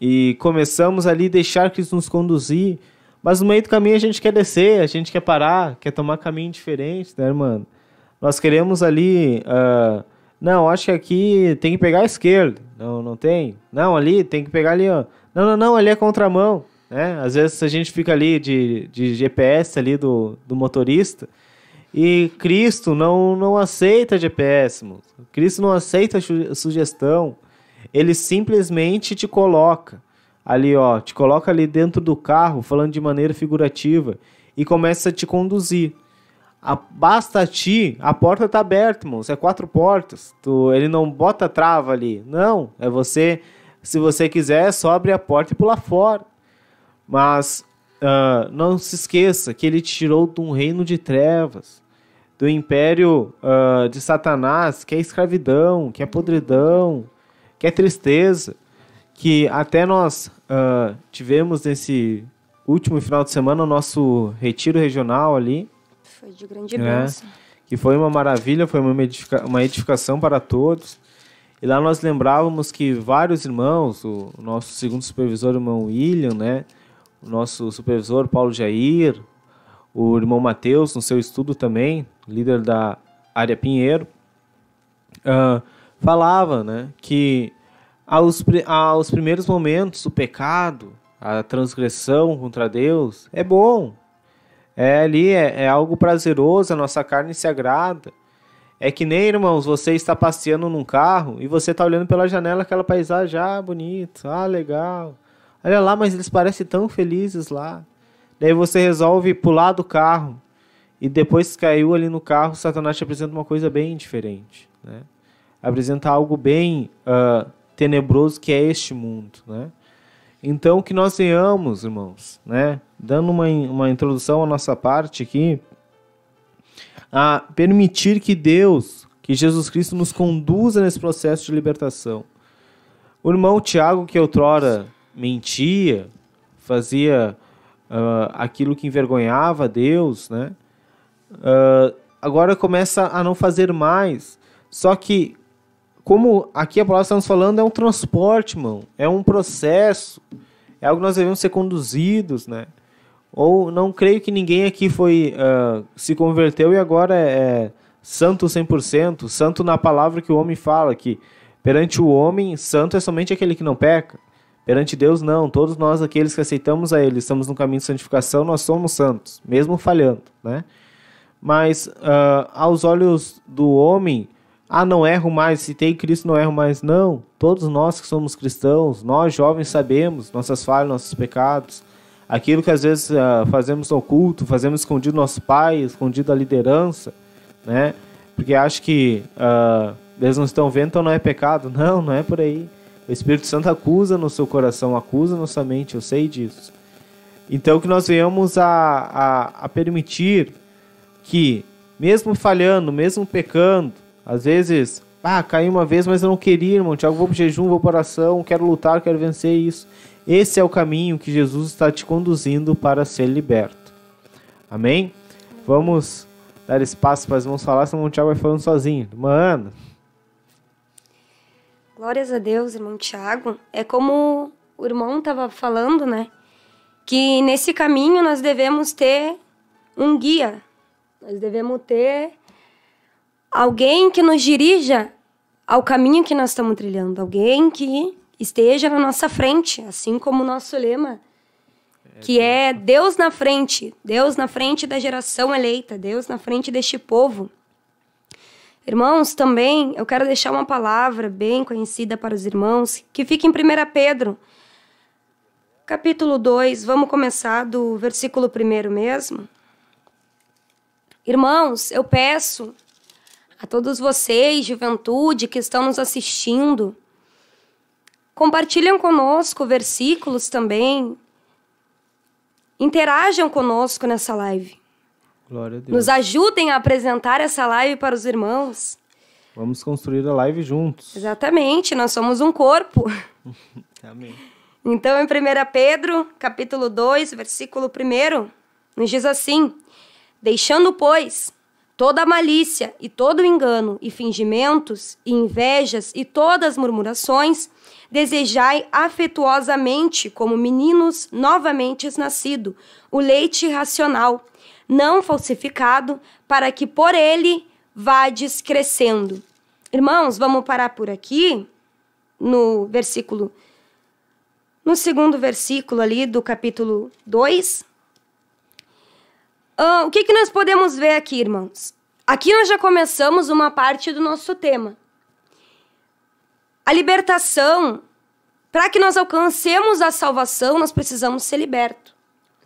e começamos ali deixar que isso nos conduzir, mas no meio do caminho a gente quer descer, a gente quer parar, quer tomar caminho diferente, né, mano? Nós queremos ali, uh, não, acho que aqui tem que pegar a esquerda, não, não tem, não, ali tem que pegar ali, ó, não, não, não, ali é contramão, né? Às vezes a gente fica ali de, de GPS ali do, do motorista, e Cristo não, não aceita GPS, mano. Cristo não aceita sugestão. Ele simplesmente te coloca ali, ó, te coloca ali dentro do carro, falando de maneira figurativa, e começa a te conduzir. A, basta a ti, a porta tá aberta, Você é quatro portas. Tu, ele não bota trava ali. Não, é você, se você quiser, só abre a porta e pula fora. Mas uh, não se esqueça que ele te tirou de um reino de trevas do império uh, de Satanás, que é escravidão, que é podridão, que é tristeza, que até nós uh, tivemos nesse último final de semana o nosso retiro regional ali. Foi de grande né? Que foi uma maravilha, foi uma, edifica uma edificação para todos. E lá nós lembrávamos que vários irmãos, o nosso segundo supervisor, irmão William, né? o nosso supervisor Paulo Jair, o irmão Mateus, no seu estudo também, líder da área Pinheiro, uh, falava né, que aos, aos primeiros momentos o pecado, a transgressão contra Deus é bom. É ali, é, é algo prazeroso, a nossa carne se agrada. É que nem, irmãos, você está passeando num carro e você está olhando pela janela aquela paisagem, ah, bonito, ah, legal. Olha lá, mas eles parecem tão felizes lá. Daí você resolve pular do carro e depois que caiu ali no carro, Satanás te apresenta uma coisa bem diferente. Né? Apresenta algo bem uh, tenebroso que é este mundo. Né? Então, que nós tenhamos, irmãos, né? dando uma, uma introdução à nossa parte aqui, a permitir que Deus, que Jesus Cristo nos conduza nesse processo de libertação. O irmão Tiago, que outrora mentia, fazia uh, aquilo que envergonhava Deus, né? Uh, agora começa a não fazer mais. Só que, como aqui a palavra estamos falando, é um transporte, mano. É um processo. É algo que nós devemos ser conduzidos, né? Ou não creio que ninguém aqui foi uh, se converteu e agora é, é santo 100%, santo na palavra que o homem fala, que perante o homem, santo é somente aquele que não peca. Perante Deus, não. Todos nós, aqueles que aceitamos a Ele, estamos no caminho de santificação, nós somos santos, mesmo falhando, né? mas uh, aos olhos do homem, ah, não erro mais, se tem Cristo não erro mais. Não, todos nós que somos cristãos, nós jovens sabemos nossas falhas, nossos pecados. Aquilo que às vezes uh, fazemos no culto, fazemos escondido nosso pai, escondido a liderança, né? Porque acho que uh, eles não estão vendo, então não é pecado. Não, não é por aí. O Espírito Santo acusa no seu coração, acusa na sua mente, eu sei disso. Então que nós venhamos a, a, a permitir que, mesmo falhando, mesmo pecando, às vezes, ah, caí uma vez, mas eu não queria, irmão. Tiago, vou pro jejum, vou pra oração, quero lutar, quero vencer isso. Esse é o caminho que Jesus está te conduzindo para ser liberto. Amém? Vamos dar espaço para as mãos falar, senão o Tiago vai falando sozinho. Mano. Glórias a Deus, irmão Tiago. É como o irmão estava falando, né? Que nesse caminho nós devemos ter um guia, nós devemos ter alguém que nos dirija ao caminho que nós estamos trilhando, alguém que esteja na nossa frente, assim como o nosso lema, que é Deus na frente, Deus na frente da geração eleita, Deus na frente deste povo. Irmãos, também eu quero deixar uma palavra bem conhecida para os irmãos, que fica em 1 Pedro, capítulo 2, vamos começar do versículo 1 mesmo. Irmãos, eu peço a todos vocês, juventude, que estão nos assistindo, compartilhem conosco versículos também. Interajam conosco nessa live. Glória a Deus. Nos ajudem a apresentar essa live para os irmãos. Vamos construir a live juntos. Exatamente, nós somos um corpo. Amém. Então, em 1 Pedro, capítulo 2, versículo 1, nos diz assim: Deixando, pois, toda malícia e todo engano e fingimentos e invejas e todas murmurações, desejai afetuosamente, como meninos novamente nascido, o leite racional, não falsificado, para que por ele vades crescendo. Irmãos, vamos parar por aqui no versículo no segundo versículo ali do capítulo 2, Uh, o que, que nós podemos ver aqui, irmãos? Aqui nós já começamos uma parte do nosso tema. A libertação, para que nós alcancemos a salvação, nós precisamos ser libertos.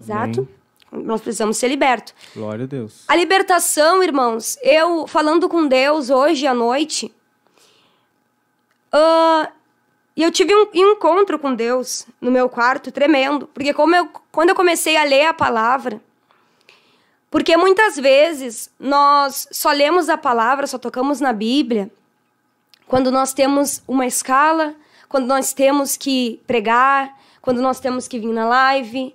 Exato? Nós precisamos ser libertos. Glória a Deus. A libertação, irmãos, eu falando com Deus hoje à noite, uh, eu tive um encontro com Deus no meu quarto, tremendo, porque como eu, quando eu comecei a ler a palavra, porque muitas vezes nós só lemos a palavra, só tocamos na Bíblia quando nós temos uma escala, quando nós temos que pregar, quando nós temos que vir na live.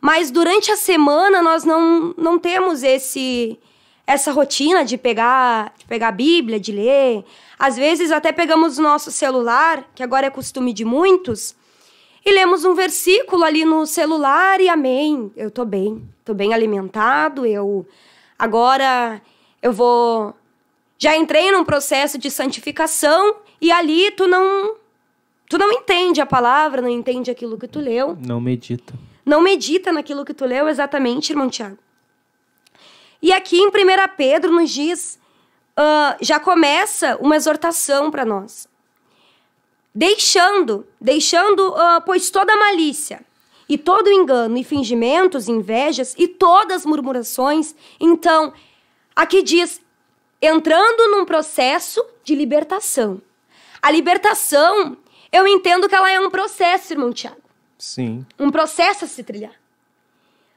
Mas durante a semana nós não, não temos esse essa rotina de pegar, de pegar a Bíblia, de ler. Às vezes até pegamos o nosso celular, que agora é costume de muitos, e lemos um versículo ali no celular e amém. Eu tô bem, tô bem alimentado, eu agora eu vou já entrei num processo de santificação e ali tu não tu não entende a palavra, não entende aquilo que tu leu. Não medita. Não medita naquilo que tu leu exatamente, irmão Tiago. E aqui em 1 Pedro nos diz, uh, já começa uma exortação para nós deixando, deixando, uh, pois toda malícia e todo engano e fingimentos, invejas e todas murmurações. Então, aqui diz entrando num processo de libertação. A libertação, eu entendo que ela é um processo, irmão Tiago. Sim. Um processo a se trilhar.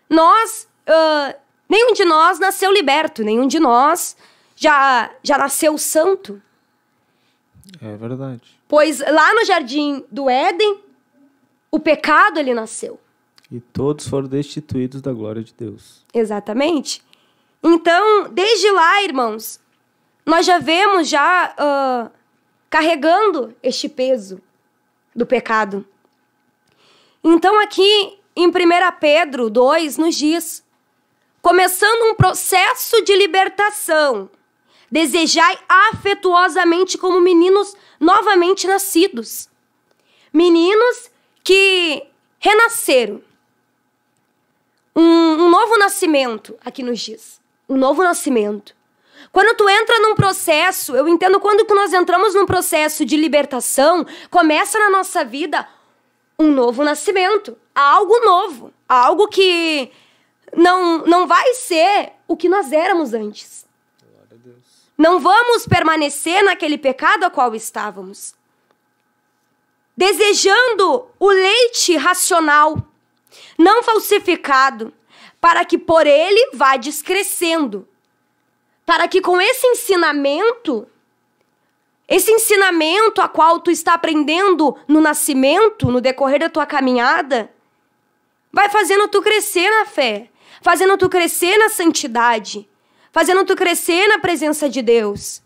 Nós, uh, nenhum de nós nasceu liberto, nenhum de nós já, já nasceu santo. É verdade. Pois lá no jardim do Éden, o pecado ele nasceu. E todos foram destituídos da glória de Deus. Exatamente. Então, desde lá, irmãos, nós já vemos já uh, carregando este peso do pecado. Então, aqui em 1 Pedro 2 nos diz: começando um processo de libertação Desejai afetuosamente como meninos novamente nascidos. Meninos que renasceram. Um, um novo nascimento, aqui nos diz. Um novo nascimento. Quando tu entra num processo, eu entendo quando que nós entramos num processo de libertação, começa na nossa vida um novo nascimento, algo novo, algo que não não vai ser o que nós éramos antes. Não vamos permanecer naquele pecado a qual estávamos. Desejando o leite racional, não falsificado, para que por ele vá descrescendo. Para que com esse ensinamento, esse ensinamento a qual tu está aprendendo no nascimento, no decorrer da tua caminhada, vai fazendo tu crescer na fé, fazendo tu crescer na santidade fazendo tu crescer na presença de Deus.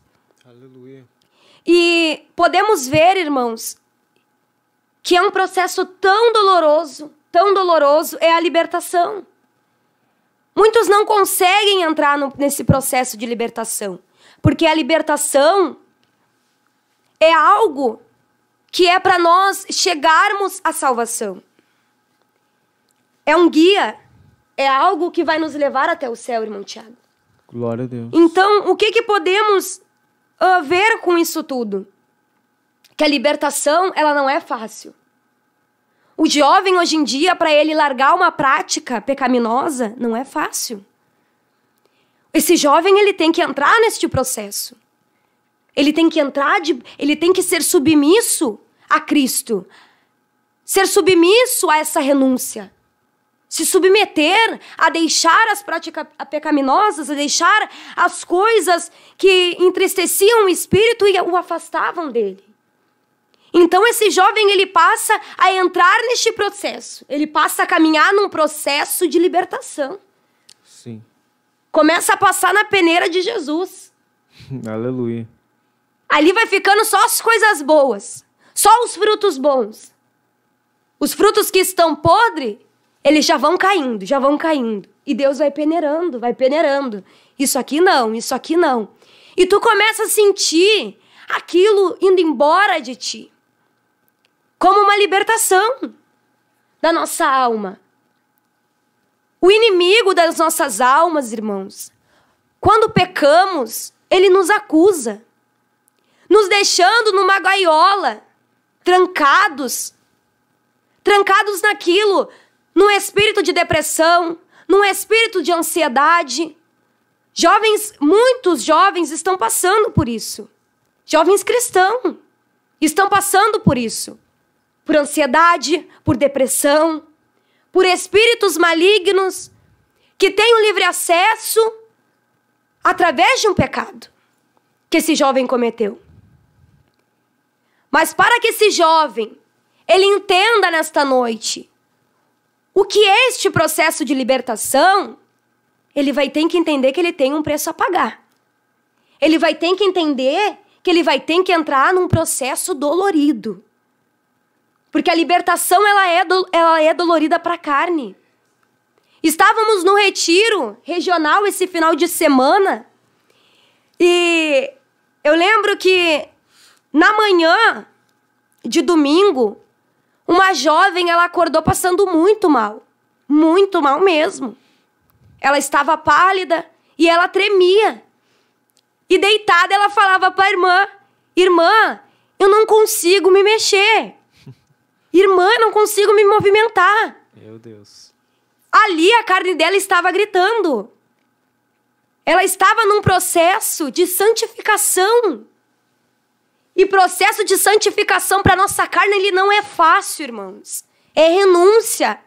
Aleluia. E podemos ver, irmãos, que é um processo tão doloroso, tão doloroso é a libertação. Muitos não conseguem entrar no, nesse processo de libertação, porque a libertação é algo que é para nós chegarmos à salvação. É um guia, é algo que vai nos levar até o céu, irmão Tiago. Glória a Deus. Então, o que, que podemos uh, ver com isso tudo? Que a libertação, ela não é fácil. O jovem hoje em dia, para ele largar uma prática pecaminosa, não é fácil. Esse jovem ele tem que entrar neste processo. Ele tem que entrar, de, ele tem que ser submisso a Cristo, ser submisso a essa renúncia, se submeter a deixar as práticas pecaminosas, a deixar as coisas que entristeciam o espírito e o afastavam dele. Então esse jovem ele passa a entrar neste processo, ele passa a caminhar num processo de libertação. Sim. Começa a passar na peneira de Jesus. Aleluia. Ali vai ficando só as coisas boas, só os frutos bons. Os frutos que estão podres eles já vão caindo, já vão caindo. E Deus vai peneirando, vai peneirando. Isso aqui não, isso aqui não. E tu começa a sentir aquilo indo embora de ti. Como uma libertação da nossa alma. O inimigo das nossas almas, irmãos, quando pecamos, ele nos acusa, nos deixando numa gaiola, trancados, trancados naquilo num espírito de depressão, num espírito de ansiedade. Jovens, muitos jovens estão passando por isso. Jovens cristãos estão passando por isso. Por ansiedade, por depressão, por espíritos malignos que têm um livre acesso através de um pecado que esse jovem cometeu. Mas para que esse jovem ele entenda nesta noite o que é este processo de libertação, ele vai ter que entender que ele tem um preço a pagar. Ele vai ter que entender que ele vai ter que entrar num processo dolorido. Porque a libertação ela é, do, ela é dolorida para a carne. Estávamos no retiro regional esse final de semana e eu lembro que na manhã de domingo uma jovem, ela acordou passando muito mal. Muito mal mesmo. Ela estava pálida e ela tremia. E deitada, ela falava para a irmã: Irmã, eu não consigo me mexer. Irmã, eu não consigo me movimentar. Meu Deus. Ali a carne dela estava gritando. Ela estava num processo de santificação. E processo de santificação para nossa carne, ele não é fácil, irmãos. É renúncia.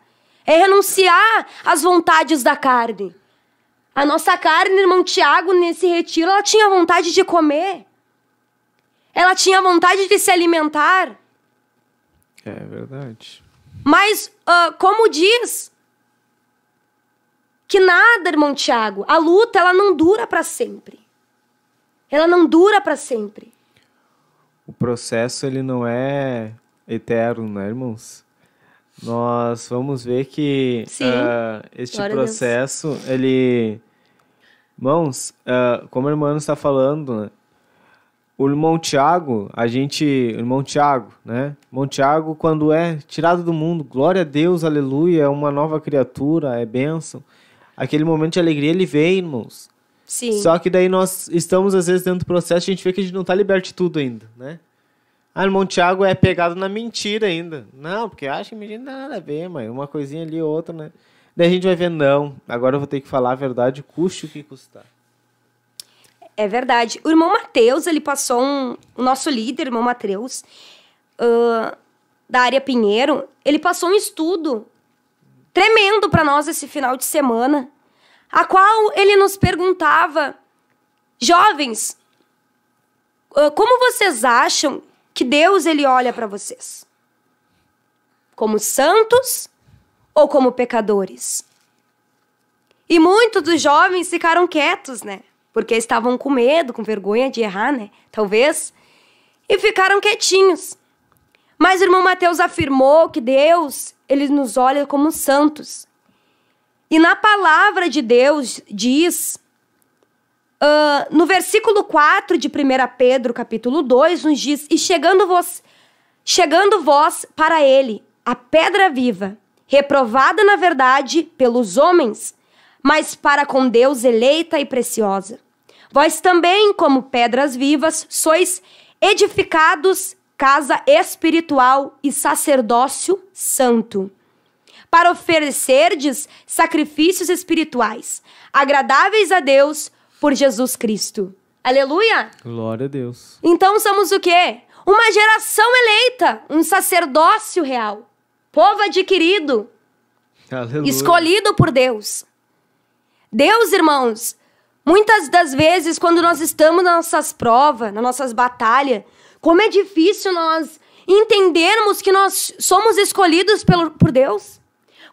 É renunciar às vontades da carne. A nossa carne, irmão Tiago, nesse retiro, ela tinha vontade de comer. Ela tinha vontade de se alimentar. É verdade. Mas, uh, como diz, que nada, irmão Tiago, a luta ela não dura para sempre. Ela não dura para sempre processo ele não é eterno, né, irmãos? Nós vamos ver que uh, este processo, ele... Irmãos, uh, como o irmão está falando, né? o irmão Tiago, a gente, o irmão Tiago, né? O irmão Tiago, quando é tirado do mundo, glória a Deus, aleluia, é uma nova criatura, é bênção. Aquele momento de alegria ele vem, irmãos. Sim. Só que daí nós estamos, às vezes, dentro do processo, a gente vê que a gente não está liberto de tudo ainda, né? Ah, irmão Tiago é pegado na mentira ainda. Não, porque acha que mentira não tem nada a ver, mãe. uma coisinha ali, outra, né? Daí a gente vai ver, não, agora eu vou ter que falar a verdade, custe o que custar. É verdade. O irmão Mateus, ele passou um... O nosso líder, irmão Mateus, uh, da área Pinheiro, ele passou um estudo tremendo para nós esse final de semana, a qual ele nos perguntava, jovens, como vocês acham que Deus ele olha para vocês? Como santos ou como pecadores? E muitos dos jovens ficaram quietos, né? Porque estavam com medo, com vergonha de errar, né? Talvez. E ficaram quietinhos. Mas o irmão Mateus afirmou que Deus, ele nos olha como santos. E na palavra de Deus diz Uh, no versículo 4 de 1 Pedro, capítulo 2, nos diz: E chegando vós, chegando vós para ele, a pedra viva, reprovada na verdade pelos homens, mas para com Deus eleita e preciosa. Vós também, como pedras vivas, sois edificados casa espiritual e sacerdócio santo, para oferecerdes sacrifícios espirituais agradáveis a Deus por Jesus Cristo. Aleluia! Glória a Deus. Então somos o quê? Uma geração eleita, um sacerdócio real, povo adquirido, Aleluia. escolhido por Deus. Deus, irmãos, muitas das vezes quando nós estamos nas nossas provas, nas nossas batalhas, como é difícil nós entendermos que nós somos escolhidos pelo, por Deus.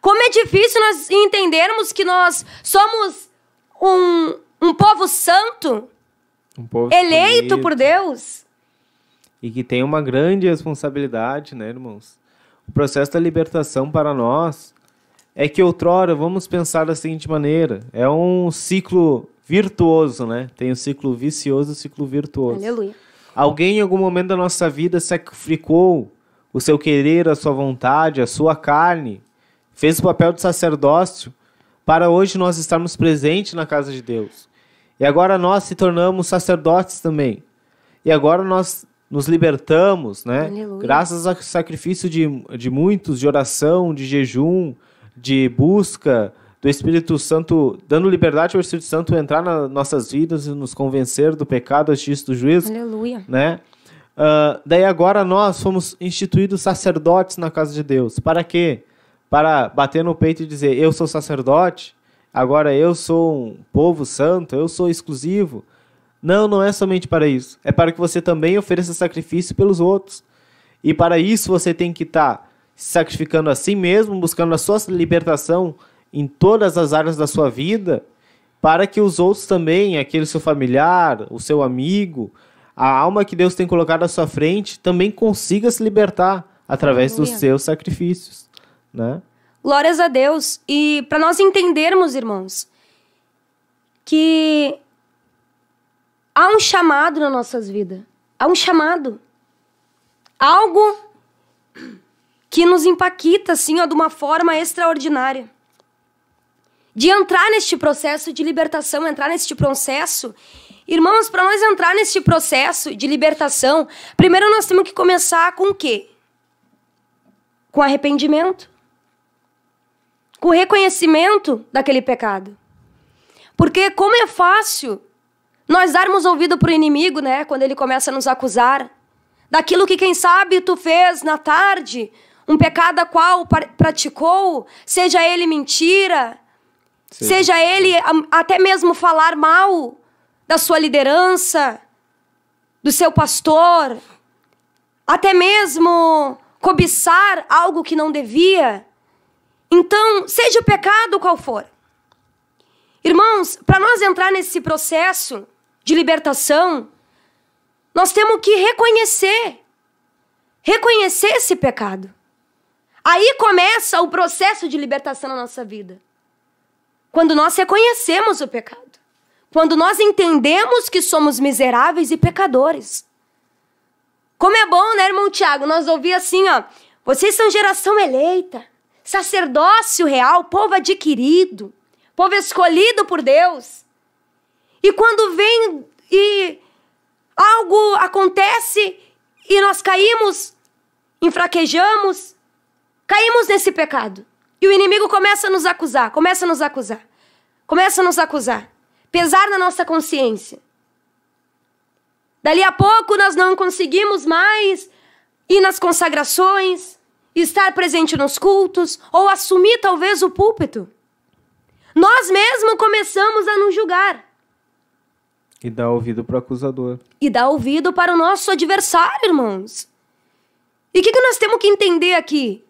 Como é difícil nós entendermos que nós somos um, um povo santo, um povo eleito escolhido. por Deus. E que tem uma grande responsabilidade, né, irmãos? O processo da libertação para nós é que outrora, vamos pensar da seguinte maneira: é um ciclo virtuoso, né? Tem o um ciclo vicioso e um o ciclo virtuoso. Aleluia. Alguém em algum momento da nossa vida sacrificou o seu querer, a sua vontade, a sua carne, fez o papel de sacerdócio para hoje nós estarmos presentes na casa de Deus. E agora nós se tornamos sacerdotes também. E agora nós nos libertamos, né? Aleluia. Graças ao sacrifício de, de muitos, de oração, de jejum, de busca do Espírito Santo, dando liberdade ao Espírito Santo entrar nas nossas vidas e nos convencer do pecado, da justiça do juízo. Aleluia. Né? Uh, daí agora nós fomos instituídos sacerdotes na casa de Deus. Para quê? Para bater no peito e dizer, eu sou sacerdote, agora eu sou um povo santo, eu sou exclusivo. Não, não é somente para isso. É para que você também ofereça sacrifício pelos outros. E para isso você tem que estar tá se sacrificando a si mesmo, buscando a sua libertação em todas as áreas da sua vida, para que os outros também, aquele seu familiar, o seu amigo, a alma que Deus tem colocado à sua frente, também consiga se libertar através dos seus sacrifícios, né? Glórias a Deus. E para nós entendermos, irmãos, que há um chamado na nossas vidas. Há um chamado. Algo que nos empaquita, assim, ó, de uma forma extraordinária. De entrar neste processo de libertação, entrar neste processo. Irmãos, para nós entrar neste processo de libertação, primeiro nós temos que começar com o quê? Com arrependimento com o reconhecimento daquele pecado. Porque como é fácil nós darmos ouvido para o inimigo, né, quando ele começa a nos acusar daquilo que quem sabe tu fez na tarde, um pecado a qual praticou, seja ele mentira, Sim. seja ele até mesmo falar mal da sua liderança, do seu pastor, até mesmo cobiçar algo que não devia. Então, seja o pecado qual for. Irmãos, para nós entrar nesse processo de libertação, nós temos que reconhecer reconhecer esse pecado. Aí começa o processo de libertação na nossa vida. Quando nós reconhecemos o pecado. Quando nós entendemos que somos miseráveis e pecadores. Como é bom, né, irmão Tiago? Nós ouvir assim, ó. Vocês são geração eleita sacerdócio real, povo adquirido, povo escolhido por Deus. E quando vem e algo acontece e nós caímos, enfraquejamos, caímos nesse pecado. E o inimigo começa a nos acusar, começa a nos acusar, começa a nos acusar, pesar na nossa consciência. Dali a pouco nós não conseguimos mais ir nas consagrações, estar presente nos cultos ou assumir talvez o púlpito. Nós mesmos começamos a nos julgar. E dá ouvido para o acusador. E dá ouvido para o nosso adversário, irmãos. E o que, que nós temos que entender aqui?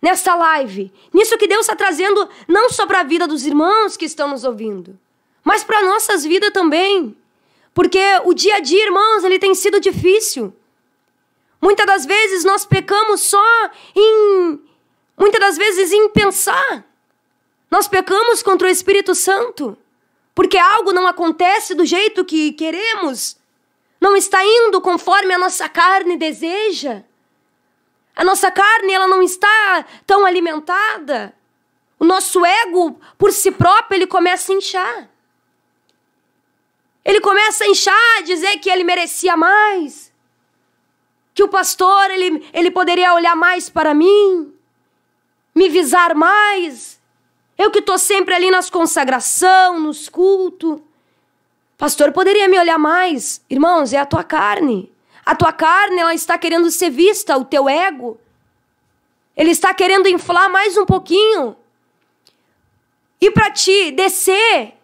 Nesta live, nisso que Deus está trazendo não só para a vida dos irmãos que estão nos ouvindo, mas para nossas vidas também. Porque o dia a dia, irmãos, ele tem sido difícil. Muitas das vezes nós pecamos só em. Muitas das vezes em pensar. Nós pecamos contra o Espírito Santo. Porque algo não acontece do jeito que queremos. Não está indo conforme a nossa carne deseja. A nossa carne ela não está tão alimentada. O nosso ego por si próprio ele começa a inchar. Ele começa a inchar, dizer que ele merecia mais, que o pastor ele, ele poderia olhar mais para mim, me visar mais. Eu que estou sempre ali nas consagração, nos cultos. Pastor poderia me olhar mais. Irmãos, é a tua carne. A tua carne, ela está querendo ser vista, o teu ego. Ele está querendo inflar mais um pouquinho. E para ti descer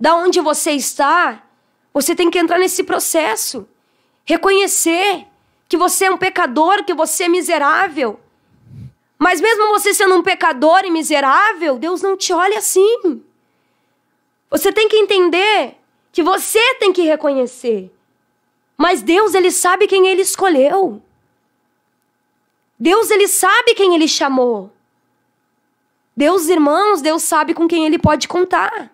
da onde você está, você tem que entrar nesse processo, reconhecer que você é um pecador, que você é miserável. Mas mesmo você sendo um pecador e miserável, Deus não te olha assim. Você tem que entender que você tem que reconhecer. Mas Deus, ele sabe quem ele escolheu. Deus, ele sabe quem ele chamou. Deus, irmãos, Deus sabe com quem ele pode contar.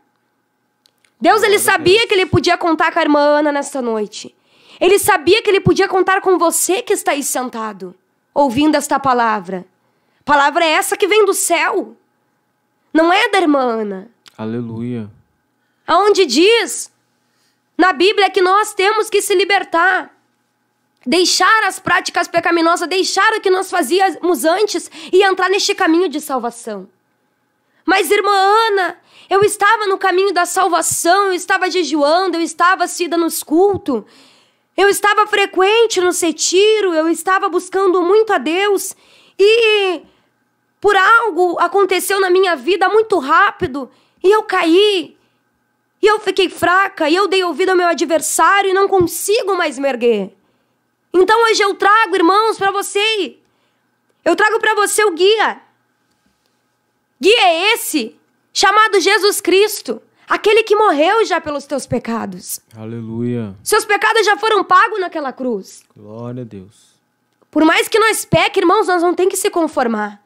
Deus, ele sabia que ele podia contar com a irmã Ana nesta noite. Ele sabia que ele podia contar com você que está aí sentado, ouvindo esta palavra. Palavra é essa que vem do céu. Não é da irmã Ana. Aleluia. Aonde diz na Bíblia que nós temos que se libertar. Deixar as práticas pecaminosas, deixar o que nós fazíamos antes e entrar neste caminho de salvação. Mas, irmã Ana, eu estava no caminho da salvação, eu estava jejuando, eu estava sida nos cultos, eu estava frequente no retiro, eu estava buscando muito a Deus e por algo aconteceu na minha vida muito rápido e eu caí. E eu fiquei fraca e eu dei ouvido ao meu adversário e não consigo mais me erguer. Então hoje eu trago, irmãos, para você. Eu trago para você o guia. Guia é esse chamado Jesus Cristo. Aquele que morreu já pelos teus pecados. Aleluia. Seus pecados já foram pagos naquela cruz. Glória a Deus. Por mais que nós peque, irmãos, nós não tem que se conformar.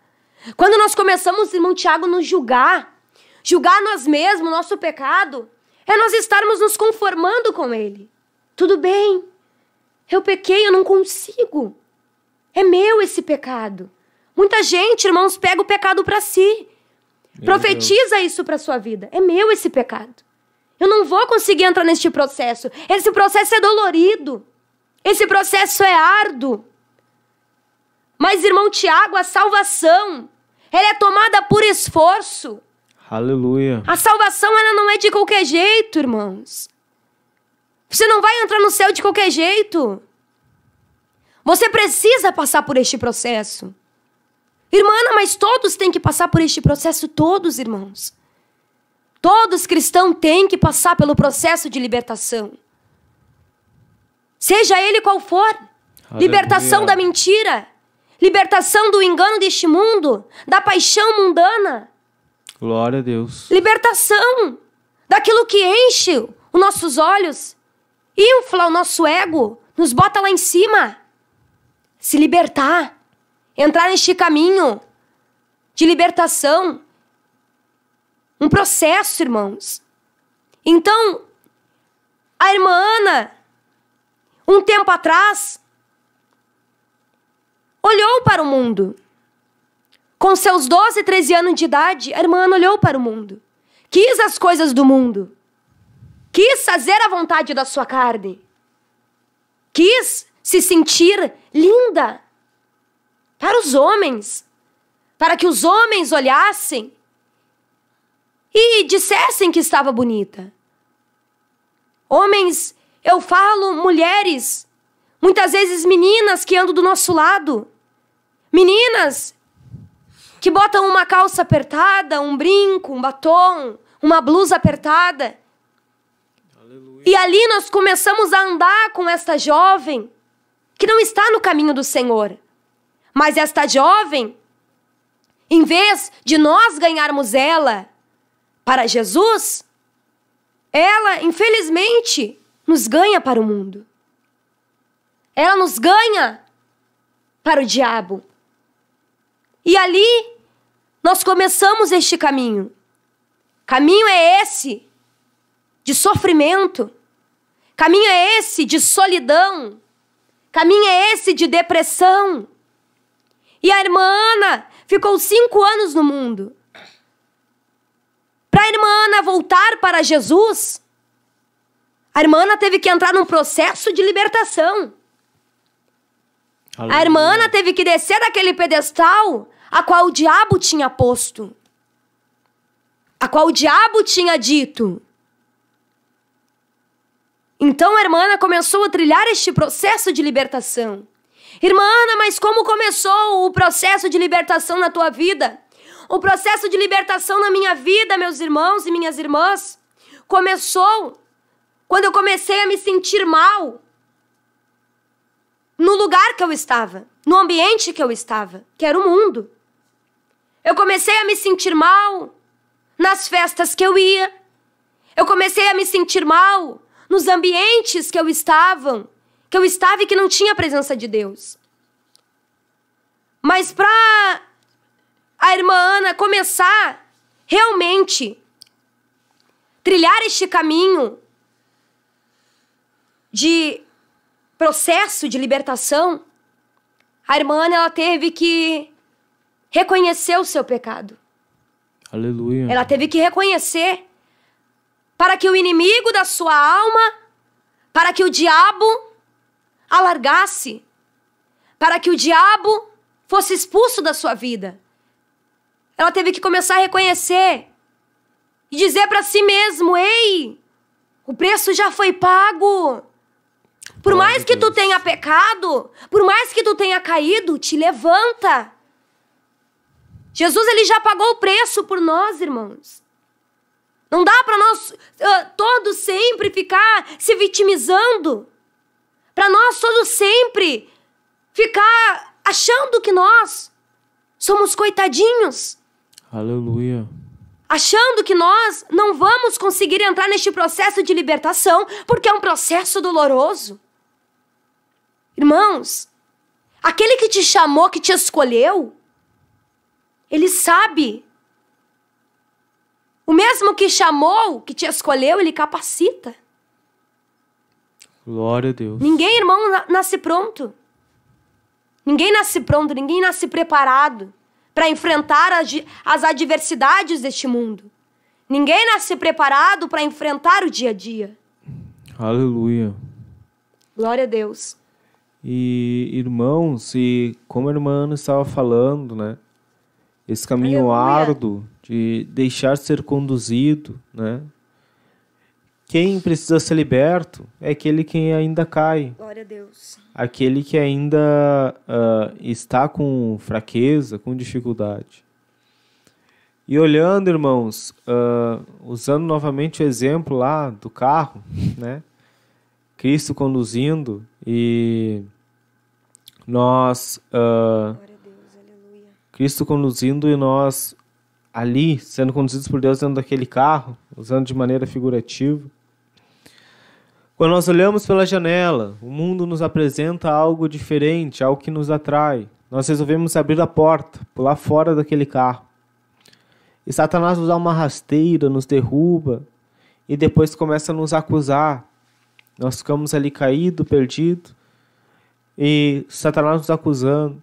Quando nós começamos, irmão Tiago, nos julgar, julgar nós mesmos, nosso pecado, é nós estarmos nos conformando com ele. Tudo bem, eu pequei, eu não consigo. É meu esse pecado. Muita gente, irmãos, pega o pecado para si. Meu Profetiza Deus. isso para sua vida. É meu esse pecado. Eu não vou conseguir entrar neste processo. Esse processo é dolorido. Esse processo é árduo. Mas, irmão Tiago, a salvação, ela é tomada por esforço. Aleluia. A salvação, ela não é de qualquer jeito, irmãos. Você não vai entrar no céu de qualquer jeito. Você precisa passar por este processo. Irmã mas todos têm que passar por este processo, todos, irmãos. Todos cristãos têm que passar pelo processo de libertação. Seja ele qual for. Aleluia. Libertação da mentira, libertação do engano deste mundo, da paixão mundana. Glória a Deus. Libertação daquilo que enche os nossos olhos, infla o nosso ego, nos bota lá em cima. Se libertar entrar neste caminho de libertação. Um processo, irmãos. Então, a irmã Ana, um tempo atrás, olhou para o mundo. Com seus 12, 13 anos de idade, a irmã Ana olhou para o mundo. Quis as coisas do mundo. Quis fazer a vontade da sua carne. Quis se sentir linda, para os homens, para que os homens olhassem e dissessem que estava bonita. Homens, eu falo mulheres, muitas vezes meninas que andam do nosso lado, meninas que botam uma calça apertada, um brinco, um batom, uma blusa apertada. E ali nós começamos a andar com esta jovem que não está no caminho do Senhor. Mas esta jovem, em vez de nós ganharmos ela para Jesus, ela, infelizmente, nos ganha para o mundo. Ela nos ganha para o diabo. E ali nós começamos este caminho. Caminho é esse de sofrimento. Caminho é esse de solidão. Caminho é esse de depressão. E a irmã Ana ficou cinco anos no mundo. Para a irmã Ana voltar para Jesus, a irmã Ana teve que entrar num processo de libertação. Aleluia. A irmã Ana teve que descer daquele pedestal a qual o diabo tinha posto, a qual o diabo tinha dito. Então a irmã Ana começou a trilhar este processo de libertação. Irmã Ana, mas como começou o processo de libertação na tua vida? O processo de libertação na minha vida, meus irmãos e minhas irmãs, começou quando eu comecei a me sentir mal no lugar que eu estava, no ambiente que eu estava, que era o mundo. Eu comecei a me sentir mal nas festas que eu ia. Eu comecei a me sentir mal nos ambientes que eu estava, que eu estava e que não tinha a presença de Deus. Mas para a irmã Ana começar realmente trilhar este caminho de processo de libertação, a irmã Ana ela teve que reconhecer o seu pecado. Aleluia. Ela teve que reconhecer para que o inimigo da sua alma, para que o diabo alargasse, para que o diabo fosse expulso da sua vida. Ela teve que começar a reconhecer e dizer para si mesmo: "Ei, o preço já foi pago. Por mais que tu tenha pecado, por mais que tu tenha caído, te levanta. Jesus ele já pagou o preço por nós, irmãos. Não dá para nós uh, todos sempre ficar se vitimizando. Para nós todos sempre ficar achando que nós somos coitadinhos. Aleluia. Achando que nós não vamos conseguir entrar neste processo de libertação, porque é um processo doloroso. Irmãos, aquele que te chamou, que te escolheu, ele sabe. O mesmo que chamou, que te escolheu, ele capacita. Glória a Deus. Ninguém, irmão, nasce pronto. Ninguém nasce pronto, ninguém nasce preparado para enfrentar as, as adversidades deste mundo. Ninguém nasce preparado para enfrentar o dia a dia. Aleluia. Glória a Deus. E irmãos, e como a irmã Ana estava falando, né? Esse caminho Aleluia. árduo de deixar ser conduzido, né? Quem precisa ser liberto é aquele que ainda cai. Glória a Deus. Aquele que ainda uh, está com fraqueza, com dificuldade. E olhando, irmãos, uh, usando novamente o exemplo lá do carro, né? Cristo conduzindo e nós. Uh, Deus, Cristo conduzindo e nós ali, sendo conduzidos por Deus dentro daquele carro, usando de maneira figurativa. Quando nós olhamos pela janela, o mundo nos apresenta algo diferente, algo que nos atrai. Nós resolvemos abrir a porta, pular fora daquele carro. E Satanás nos dá uma rasteira, nos derruba e depois começa a nos acusar. Nós ficamos ali caído, perdido e Satanás nos acusando.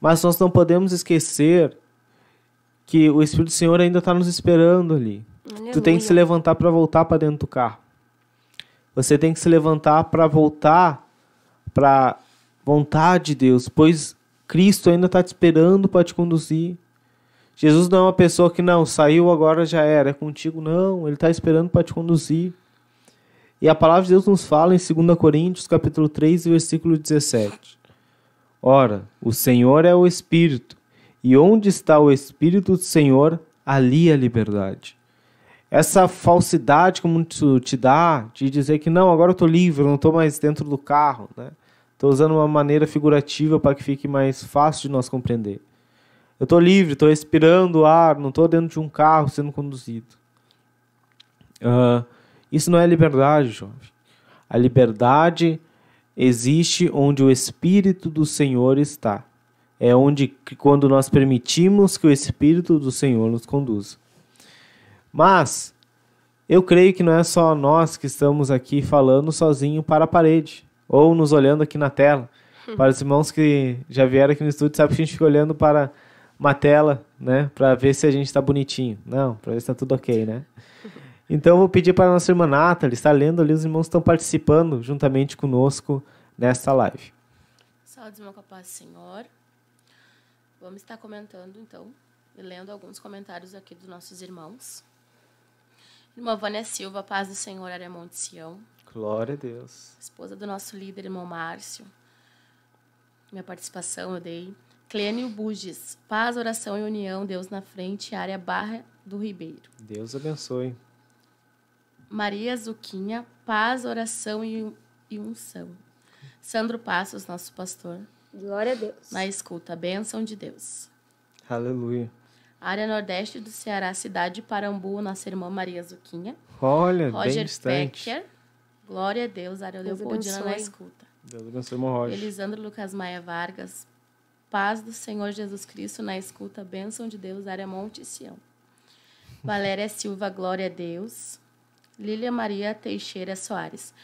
Mas nós não podemos esquecer que o Espírito do Senhor ainda está nos esperando ali. Aleluia. Tu tem que se levantar para voltar para dentro do carro. Você tem que se levantar para voltar para vontade de Deus, pois Cristo ainda está te esperando para te conduzir. Jesus não é uma pessoa que não saiu agora já era é contigo não. Ele está esperando para te conduzir. E a palavra de Deus nos fala em 2 Coríntios, capítulo 3, versículo 17. Ora, o Senhor é o Espírito, e onde está o Espírito do Senhor, ali a é liberdade. Essa falsidade que o mundo te dá de dizer que não, agora eu estou livre, não estou mais dentro do carro. Estou né? usando uma maneira figurativa para que fique mais fácil de nós compreender. Eu estou livre, estou respirando ar, não estou dentro de um carro sendo conduzido. Uh, isso não é liberdade, jovem. A liberdade existe onde o Espírito do Senhor está é onde quando nós permitimos que o Espírito do Senhor nos conduza. Mas eu creio que não é só nós que estamos aqui falando sozinho para a parede ou nos olhando aqui na tela. Hum. Para os irmãos que já vieram aqui no estúdio, sabe que a gente fica olhando para uma tela, né, para ver se a gente está bonitinho. Não, para ver se está tudo ok, né? Então eu vou pedir para a nossa irmã Nathalie estar lendo ali, os irmãos estão participando juntamente conosco nesta live. Salve, irmão, capaz Senhor. Vamos estar comentando então e lendo alguns comentários aqui dos nossos irmãos. Irmã Vânia Silva, paz do Senhor, Aremão de Sião. Glória a Deus. Esposa do nosso líder, irmão Márcio. Minha participação eu dei. Clênio Buges, paz, oração e união, Deus na frente, área Barra do Ribeiro. Deus abençoe. Maria Zuquinha, paz, oração e, e unção. Sandro Passos, nosso pastor. Glória a Deus. Na escuta, bênção de Deus. Aleluia. Área Nordeste do Ceará, cidade de Parambu, nossa irmã Maria Zuquinha. Olha, Roger bem distante. Becker. Glória a Deus, área Leopoldina na escuta. Deus abençoe, irmão Roger. Elisandro Lucas Maia Vargas. Paz do Senhor Jesus Cristo na escuta, bênção de Deus, área Monte Sião. Valéria Silva, glória a Deus. Lília Maria Teixeira Soares.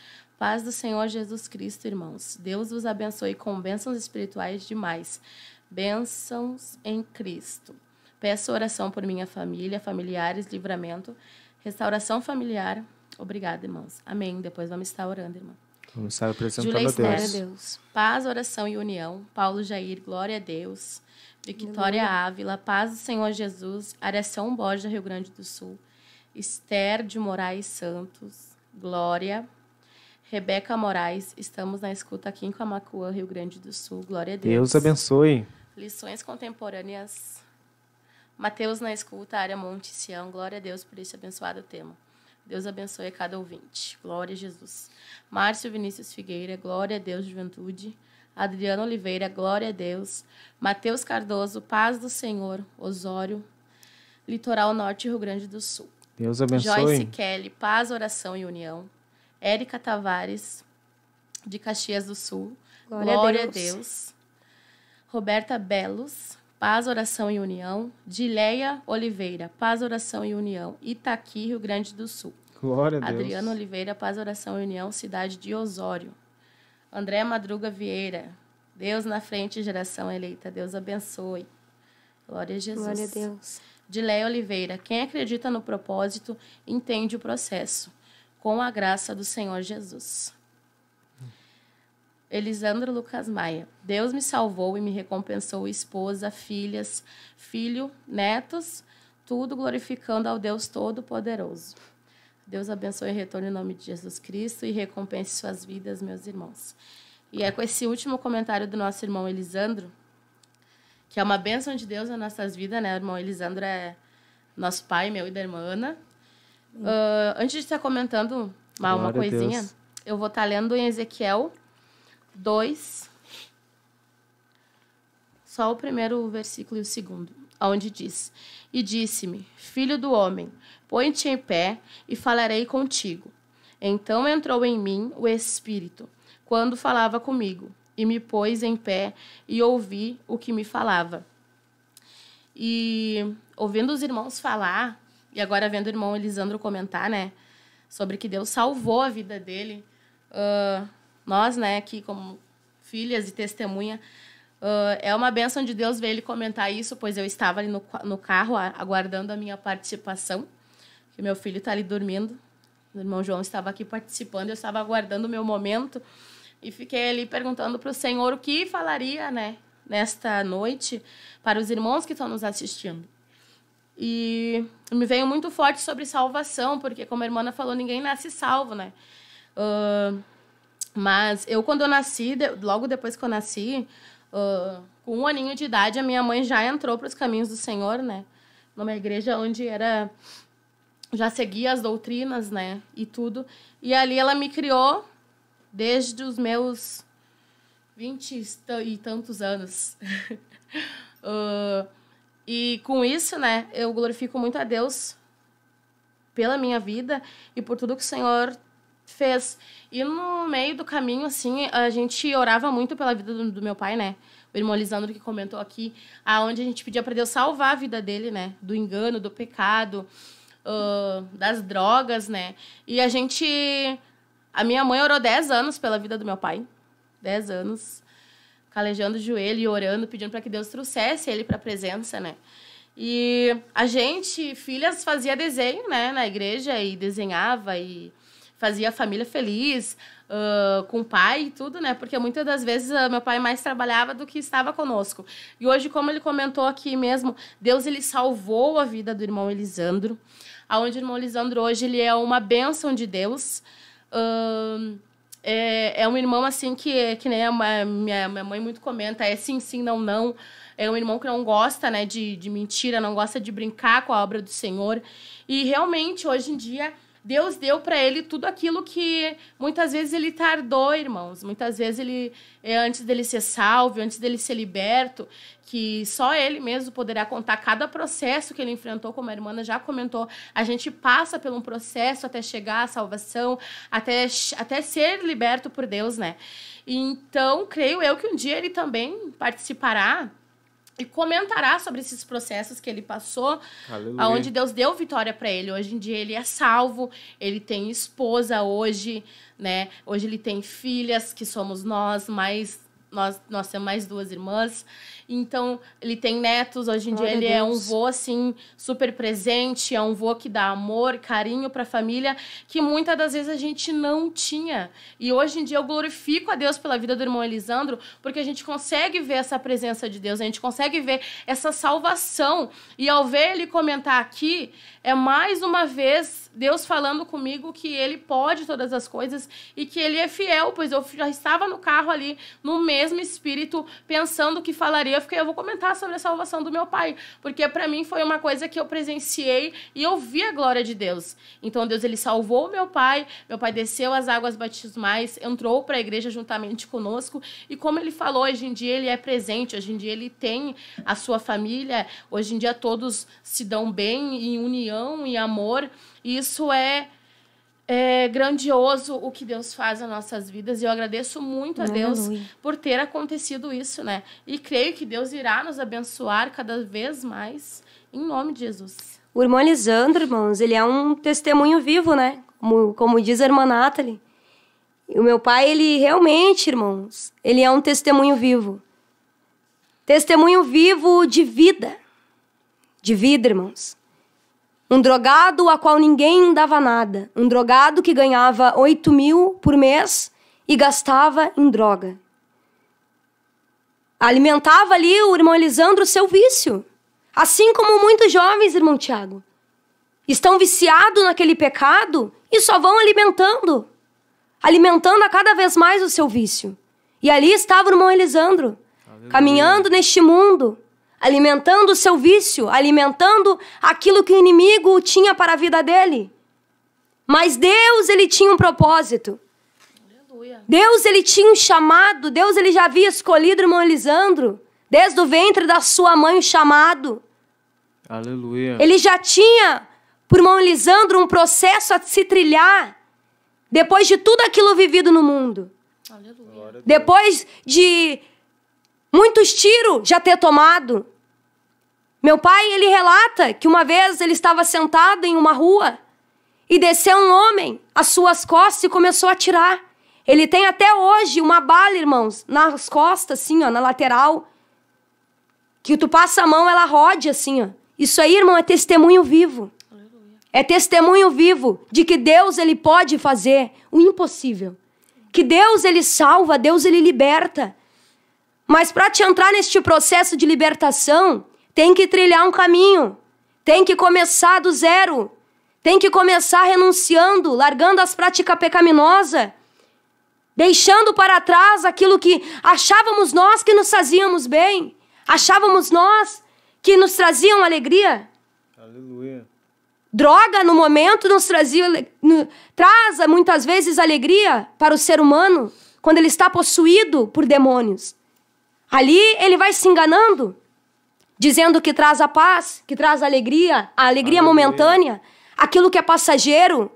Paz do Senhor Jesus Cristo, irmãos. Deus vos abençoe com bênçãos espirituais demais. Bênçãos em Cristo. Peço oração por minha família, familiares, livramento, restauração familiar. Obrigada, irmãos. Amém. Depois vamos estar orando, irmão. Vamos estar apresentando a Deus. Deus. Paz, oração e união. Paulo Jair, glória a Deus. Victoria Aleluia. Ávila, paz do Senhor Jesus. Areção Borja, Rio Grande do Sul. Esther de Moraes Santos, glória. Rebeca Moraes, estamos na escuta aqui em Camacuã, Rio Grande do Sul. Glória a Deus. Deus abençoe. Lições contemporâneas. Mateus na escuta, área Monte Sião. Glória a Deus por este abençoado tema. Deus abençoe a cada ouvinte. Glória a Jesus. Márcio Vinícius Figueira, glória a Deus, juventude. Adriano Oliveira, glória a Deus. Mateus Cardoso, paz do Senhor. Osório, litoral norte, Rio Grande do Sul. Deus abençoe. Joyce Kelly, paz, oração e união. Érica Tavares, de Caxias do Sul. Glória, Glória a, Deus. Deus. Roberta Belos, Paz, Oração e União. Dileia Oliveira, Paz, Oração e União. Itaqui, Rio Grande do Sul. Glória a Deus. Adriano Oliveira, Paz, Oração e União, cidade de Osório. André Madruga Vieira, Deus na frente, geração eleita. Deus abençoe. Glória a Jesus. Glória a Deus. Dileia Oliveira, quem acredita no propósito entende o processo com a graça do Senhor Jesus. Elisandro Lucas Maia. Deus me salvou e me recompensou esposa, filhas, filho, netos, tudo glorificando ao Deus Todo-Poderoso. Deus abençoe e retorne em nome de Jesus Cristo e recompense suas vidas, meus irmãos. E é com esse último comentário do nosso irmão Elisandro, que é uma bênção de Deus nas nossas vidas, né? O irmão Elisandro é nosso pai, meu e da irmã Ana. Uh, antes de estar comentando uma, uma coisinha, eu vou estar tá lendo em Ezequiel 2, só o primeiro versículo e o segundo, aonde diz: E disse-me, filho do homem, põe-te em pé e falarei contigo. Então entrou em mim o Espírito, quando falava comigo, e me pôs em pé e ouvi o que me falava. E ouvindo os irmãos falar e agora, vendo o irmão Elisandro comentar, né? Sobre que Deus salvou a vida dele. Uh, nós, né, que como filhas e testemunha, uh, é uma benção de Deus ver ele comentar isso, pois eu estava ali no, no carro aguardando a minha participação. Que meu filho está ali dormindo. O irmão João estava aqui participando, eu estava aguardando o meu momento. E fiquei ali perguntando para o Senhor o que falaria, né? Nesta noite, para os irmãos que estão nos assistindo. E me veio muito forte sobre salvação, porque, como a irmã falou, ninguém nasce salvo, né? Uh, mas eu, quando eu nasci, logo depois que eu nasci, uh, com um aninho de idade, a minha mãe já entrou para os caminhos do Senhor, né? Numa igreja onde era. Já seguia as doutrinas, né? E tudo. E ali ela me criou desde os meus vinte e tantos anos. uh, E com isso, né, eu glorifico muito a Deus pela minha vida e por tudo que o Senhor fez. E no meio do caminho, assim, a gente orava muito pela vida do, do meu pai, né? O irmão Lisandro que comentou aqui, aonde a gente pedia para Deus salvar a vida dele, né? Do engano, do pecado, uh, das drogas, né? E a gente. A minha mãe orou 10 anos pela vida do meu pai. 10 anos calejando o joelho e orando, pedindo para que Deus trouxesse ele para a presença, né? E a gente, filhas, fazia desenho, né, na igreja e desenhava e fazia a família feliz uh, com o pai e tudo, né? Porque muitas das vezes uh, meu pai mais trabalhava do que estava conosco. E hoje, como ele comentou aqui mesmo, Deus ele salvou a vida do irmão Elisandro, aonde o irmão Elisandro hoje ele é uma bênção de Deus. Uh, é, é um irmão, assim, que, que nem a minha, minha mãe muito comenta, é sim, sim, não, não. É um irmão que não gosta, né, de, de mentira, não gosta de brincar com a obra do Senhor. E realmente, hoje em dia, Deus deu para ele tudo aquilo que muitas vezes ele tardou, irmãos. Muitas vezes ele, é, antes dele ser salvo, antes dele ser liberto, que só ele mesmo poderá contar cada processo que ele enfrentou, como a irmã já comentou. A gente passa por um processo até chegar à salvação, até, até ser liberto por Deus, né? Então, creio eu que um dia ele também participará e comentará sobre esses processos que ele passou, Aleluia. aonde Deus deu vitória para ele. Hoje em dia ele é salvo, ele tem esposa hoje, né? Hoje ele tem filhas que somos nós, mais nós nós temos mais duas irmãs então, ele tem netos, hoje em Glória dia ele é um vô, assim, super presente, é um vô que dá amor, carinho pra família, que muitas das vezes a gente não tinha. E hoje em dia eu glorifico a Deus pela vida do irmão Elisandro, porque a gente consegue ver essa presença de Deus, a gente consegue ver essa salvação. E ao ver ele comentar aqui, é mais uma vez Deus falando comigo que ele pode todas as coisas e que ele é fiel, pois eu já estava no carro ali, no mesmo espírito, pensando que falaria eu fiquei, eu vou comentar sobre a salvação do meu pai, porque para mim foi uma coisa que eu presenciei e eu vi a glória de Deus. Então Deus ele salvou meu pai, meu pai desceu as águas batismais, entrou para a igreja juntamente conosco e como ele falou, hoje em dia ele é presente, hoje em dia ele tem a sua família, hoje em dia todos se dão bem em união e amor, e isso é é grandioso o que Deus faz nas nossas vidas e eu agradeço muito a Deus por ter acontecido isso, né? E creio que Deus irá nos abençoar cada vez mais em nome de Jesus. O irmão Lisandro, irmãos, ele é um testemunho vivo, né? Como, como diz a irmã Nathalie. O meu pai, ele realmente, irmãos, ele é um testemunho vivo. Testemunho vivo de vida. De vida, irmãos. Um drogado a qual ninguém dava nada. Um drogado que ganhava 8 mil por mês e gastava em droga. Alimentava ali o irmão Elisandro o seu vício. Assim como muitos jovens, irmão Tiago. Estão viciados naquele pecado e só vão alimentando. Alimentando a cada vez mais o seu vício. E ali estava o irmão Elisandro, Aleluia. caminhando neste mundo, alimentando o seu vício, alimentando aquilo que o inimigo tinha para a vida dele. Mas Deus, ele tinha um propósito. Aleluia. Deus, ele tinha um chamado, Deus, ele já havia escolhido o irmão Elisandro, desde o ventre da sua mãe, o chamado. Aleluia. Ele já tinha, por irmão Elisandro, um processo a se trilhar, depois de tudo aquilo vivido no mundo. Aleluia. Depois de Muitos tiros já ter tomado. Meu pai, ele relata que uma vez ele estava sentado em uma rua e desceu um homem às suas costas e começou a atirar. Ele tem até hoje uma bala, irmãos, nas costas, assim, ó, na lateral. Que tu passa a mão, ela rode, assim, ó. Isso aí, irmão, é testemunho vivo. É testemunho vivo de que Deus, ele pode fazer o impossível. Que Deus, ele salva, Deus, ele liberta. Mas para te entrar neste processo de libertação, tem que trilhar um caminho, tem que começar do zero, tem que começar renunciando, largando as práticas pecaminosas, deixando para trás aquilo que achávamos nós que nos fazíamos bem, achávamos nós que nos traziam alegria. Aleluia. Droga no momento nos trazia, no, traz muitas vezes alegria para o ser humano quando ele está possuído por demônios. Ali ele vai se enganando, dizendo que traz a paz, que traz a alegria, a alegria momentânea, aquilo que é passageiro.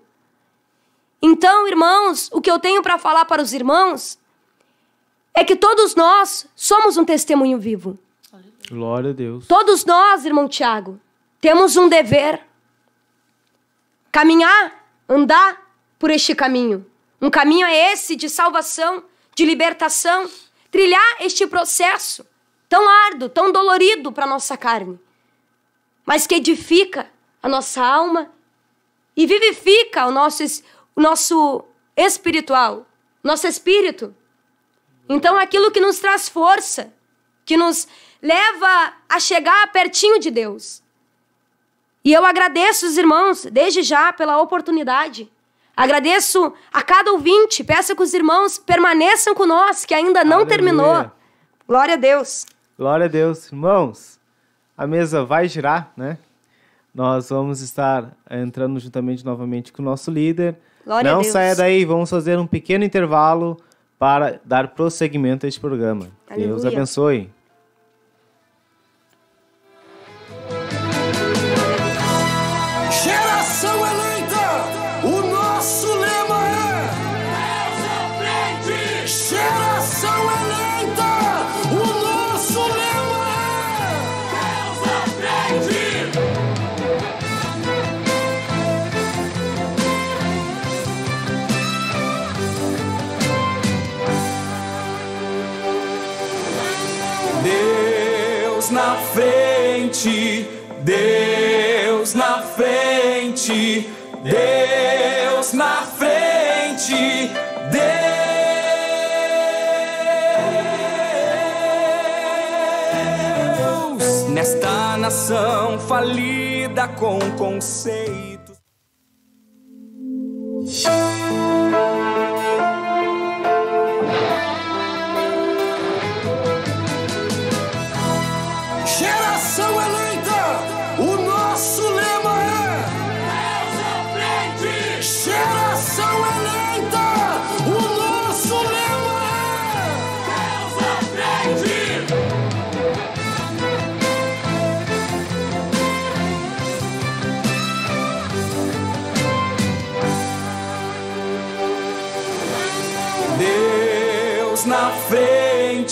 Então, irmãos, o que eu tenho para falar para os irmãos é que todos nós somos um testemunho vivo. Glória a Deus. Todos nós, irmão Tiago, temos um dever: caminhar, andar por este caminho. Um caminho é esse de salvação, de libertação, trilhar este processo tão árduo, tão dolorido para nossa carne, mas que edifica a nossa alma e vivifica o nosso, o nosso espiritual, nosso espírito. Então, aquilo que nos traz força, que nos leva a chegar pertinho de Deus. E eu agradeço os irmãos, desde já, pela oportunidade Agradeço a cada ouvinte. Peço que os irmãos permaneçam conosco, que ainda não Aleluia. terminou. Glória a Deus. Glória a Deus. Irmãos, a mesa vai girar, né? Nós vamos estar entrando juntamente novamente com o nosso líder. Glória não a Deus. saia daí, vamos fazer um pequeno intervalo para dar prosseguimento a este programa. Aleluia. Deus abençoe. Esta nação falida com conceitos.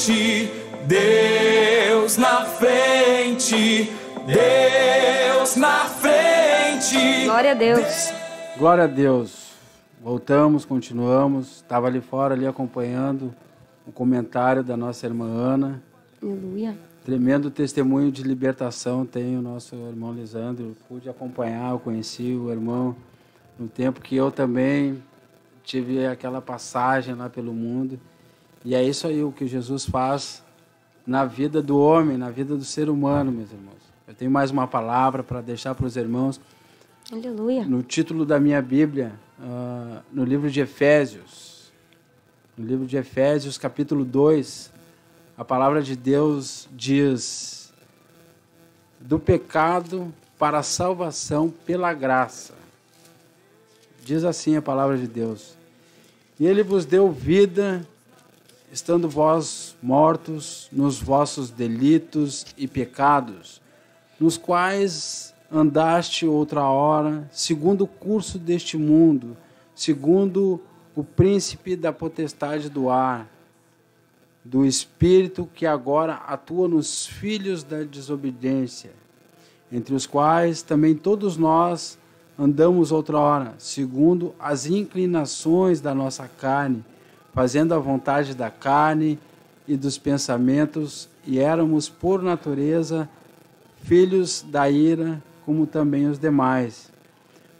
frente, Deus na frente, Deus na frente. Glória a Deus. Glória a Deus. Voltamos, continuamos. Estava ali fora, ali acompanhando o comentário da nossa irmã Ana. Aleluia. Tremendo testemunho de libertação tem o nosso irmão Lisandro. Pude acompanhar, eu conheci o irmão no tempo que eu também tive aquela passagem lá pelo mundo. E é isso aí o que Jesus faz na vida do homem, na vida do ser humano, meus irmãos. Eu tenho mais uma palavra para deixar para os irmãos. Aleluia. No título da minha Bíblia, uh, no livro de Efésios, no livro de Efésios, capítulo 2, a palavra de Deus diz: do pecado para a salvação pela graça. Diz assim a palavra de Deus. E ele vos deu vida estando vós mortos nos vossos delitos e pecados, nos quais andaste outra hora, segundo o curso deste mundo, segundo o príncipe da potestade do ar, do espírito que agora atua nos filhos da desobediência, entre os quais também todos nós andamos outra hora segundo as inclinações da nossa carne fazendo a vontade da carne e dos pensamentos, e éramos, por natureza, filhos da ira, como também os demais.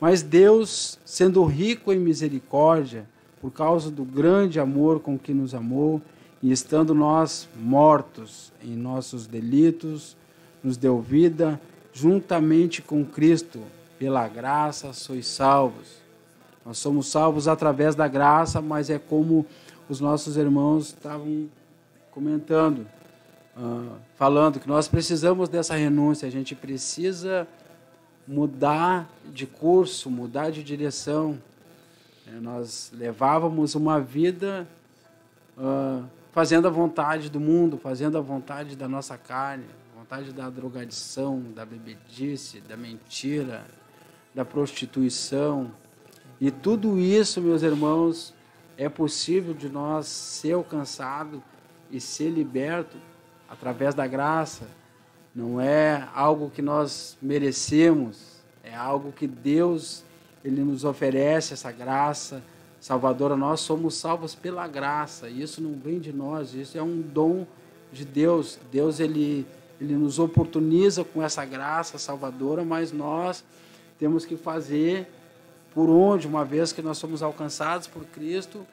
Mas Deus, sendo rico em misericórdia, por causa do grande amor com que nos amou, e estando nós mortos em nossos delitos, nos deu vida juntamente com Cristo. Pela graça sois salvos. Nós somos salvos através da graça, mas é como os nossos irmãos estavam comentando, uh, falando que nós precisamos dessa renúncia, a gente precisa mudar de curso, mudar de direção. É, nós levávamos uma vida uh, fazendo a vontade do mundo, fazendo a vontade da nossa carne, vontade da drogadição, da bebedice, da mentira, da prostituição e tudo isso, meus irmãos, é possível de nós ser alcançado e ser liberto através da graça. Não é algo que nós merecemos, é algo que Deus ele nos oferece essa graça salvadora. Nós somos salvos pela graça. Isso não vem de nós, isso é um dom de Deus. Deus ele ele nos oportuniza com essa graça salvadora, mas nós temos que fazer por onde, uma vez que nós somos alcançados por Cristo,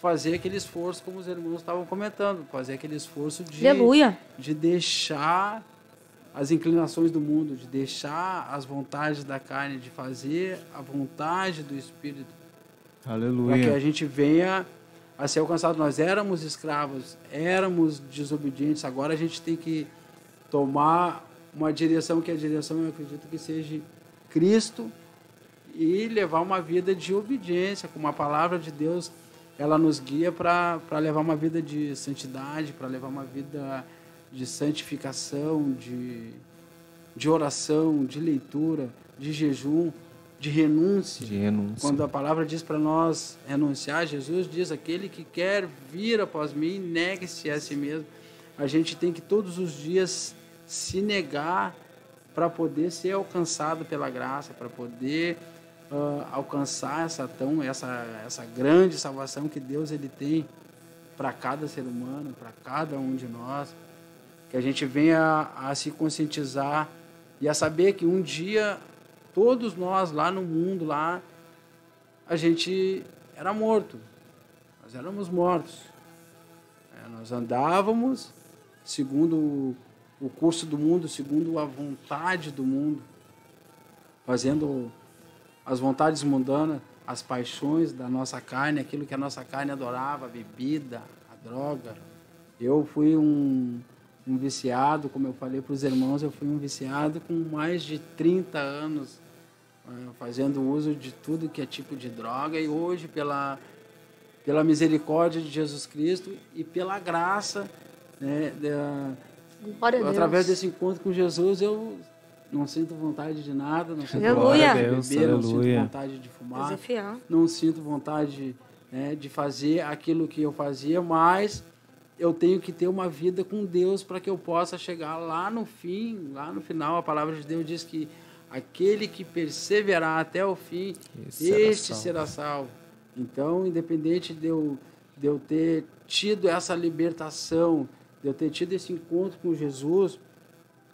fazer aquele esforço, como os irmãos estavam comentando, fazer aquele esforço de, Aleluia. de deixar as inclinações do mundo, de deixar as vontades da carne, de fazer a vontade do Espírito. Aleluia. Para que a gente venha a ser alcançado. Nós éramos escravos, éramos desobedientes, agora a gente tem que tomar uma direção que a direção eu acredito que seja Cristo e levar uma vida de obediência, como a palavra de Deus ela nos guia para levar uma vida de santidade, para levar uma vida de santificação, de, de oração, de leitura, de jejum, de renúncia. De renúncia. Quando a palavra diz para nós renunciar, Jesus diz: aquele que quer vir após mim, negue-se a si mesmo. A gente tem que todos os dias se negar para poder ser alcançado pela graça, para poder uh, alcançar essa tão essa essa grande salvação que Deus ele tem para cada ser humano, para cada um de nós, que a gente venha a, a se conscientizar e a saber que um dia todos nós lá no mundo lá a gente era morto, nós éramos mortos, é, nós andávamos segundo o curso do mundo, segundo a vontade do mundo, fazendo as vontades mundanas, as paixões da nossa carne, aquilo que a nossa carne adorava, a bebida, a droga. Eu fui um, um viciado, como eu falei para os irmãos, eu fui um viciado com mais de 30 anos ah, fazendo uso de tudo que é tipo de droga e hoje pela pela misericórdia de Jesus Cristo e pela graça né, através desse encontro com Jesus eu não sinto vontade de nada, não sinto aleluia. vontade de beber, não sinto vontade de fumar, não sinto vontade né, de fazer aquilo que eu fazia, mas eu tenho que ter uma vida com Deus para que eu possa chegar lá no fim, lá no final. A palavra de Deus diz que aquele que perseverar até o fim, Isso este será salvo. será salvo. Então, independente de eu, de eu ter tido essa libertação, de eu ter tido esse encontro com Jesus,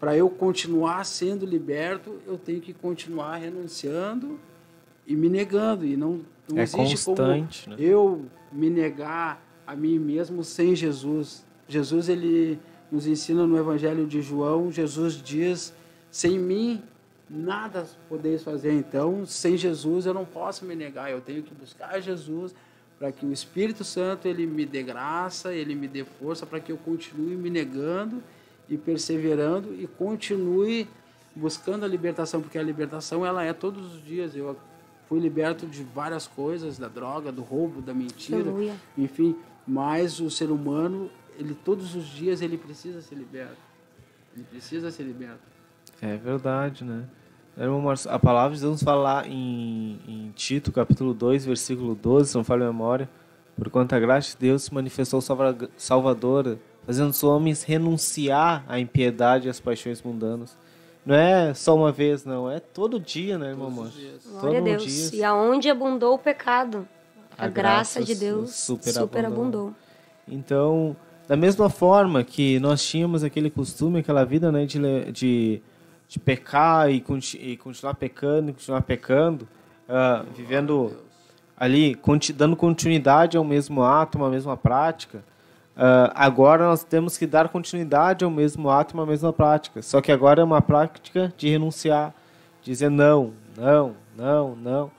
para eu continuar sendo liberto, eu tenho que continuar renunciando e me negando. E não, não é existe constante, como né? eu me negar a mim mesmo sem Jesus. Jesus, ele nos ensina no Evangelho de João, Jesus diz, sem mim nada podeis fazer. Então, sem Jesus eu não posso me negar, eu tenho que buscar Jesus para que o Espírito Santo ele me dê graça, ele me dê força para que eu continue me negando e perseverando e continue buscando a libertação, porque a libertação ela é todos os dias. Eu fui liberto de várias coisas, da droga, do roubo, da mentira, Aleluia. enfim, mas o ser humano, ele todos os dias ele precisa ser liberto. Ele precisa ser liberto. É verdade, né? É, a palavra de Deus fala lá em, em Tito, capítulo 2, versículo 12, se não falo a memória. Por quanto a graça de Deus se manifestou salvadora fazendo os homens renunciar à impiedade e às paixões mundanas. Não é só uma vez, não. É todo dia, né, Todo dia. Glória a Deus. E aonde abundou o pecado, a, a graça, graça, de Deus superabundou. superabundou. Então, da mesma forma que nós tínhamos aquele costume, aquela vida né, de, de, de pecar e, e, continuar pecando, e continuar pecando, uh, vivendo ali, dando continuidade ao mesmo ato, à mesma prática, Uh, agora nós temos que dar continuidade ao mesmo ato, uma mesma prática. Só que agora é uma prática de renunciar, dizer não, não, não, não.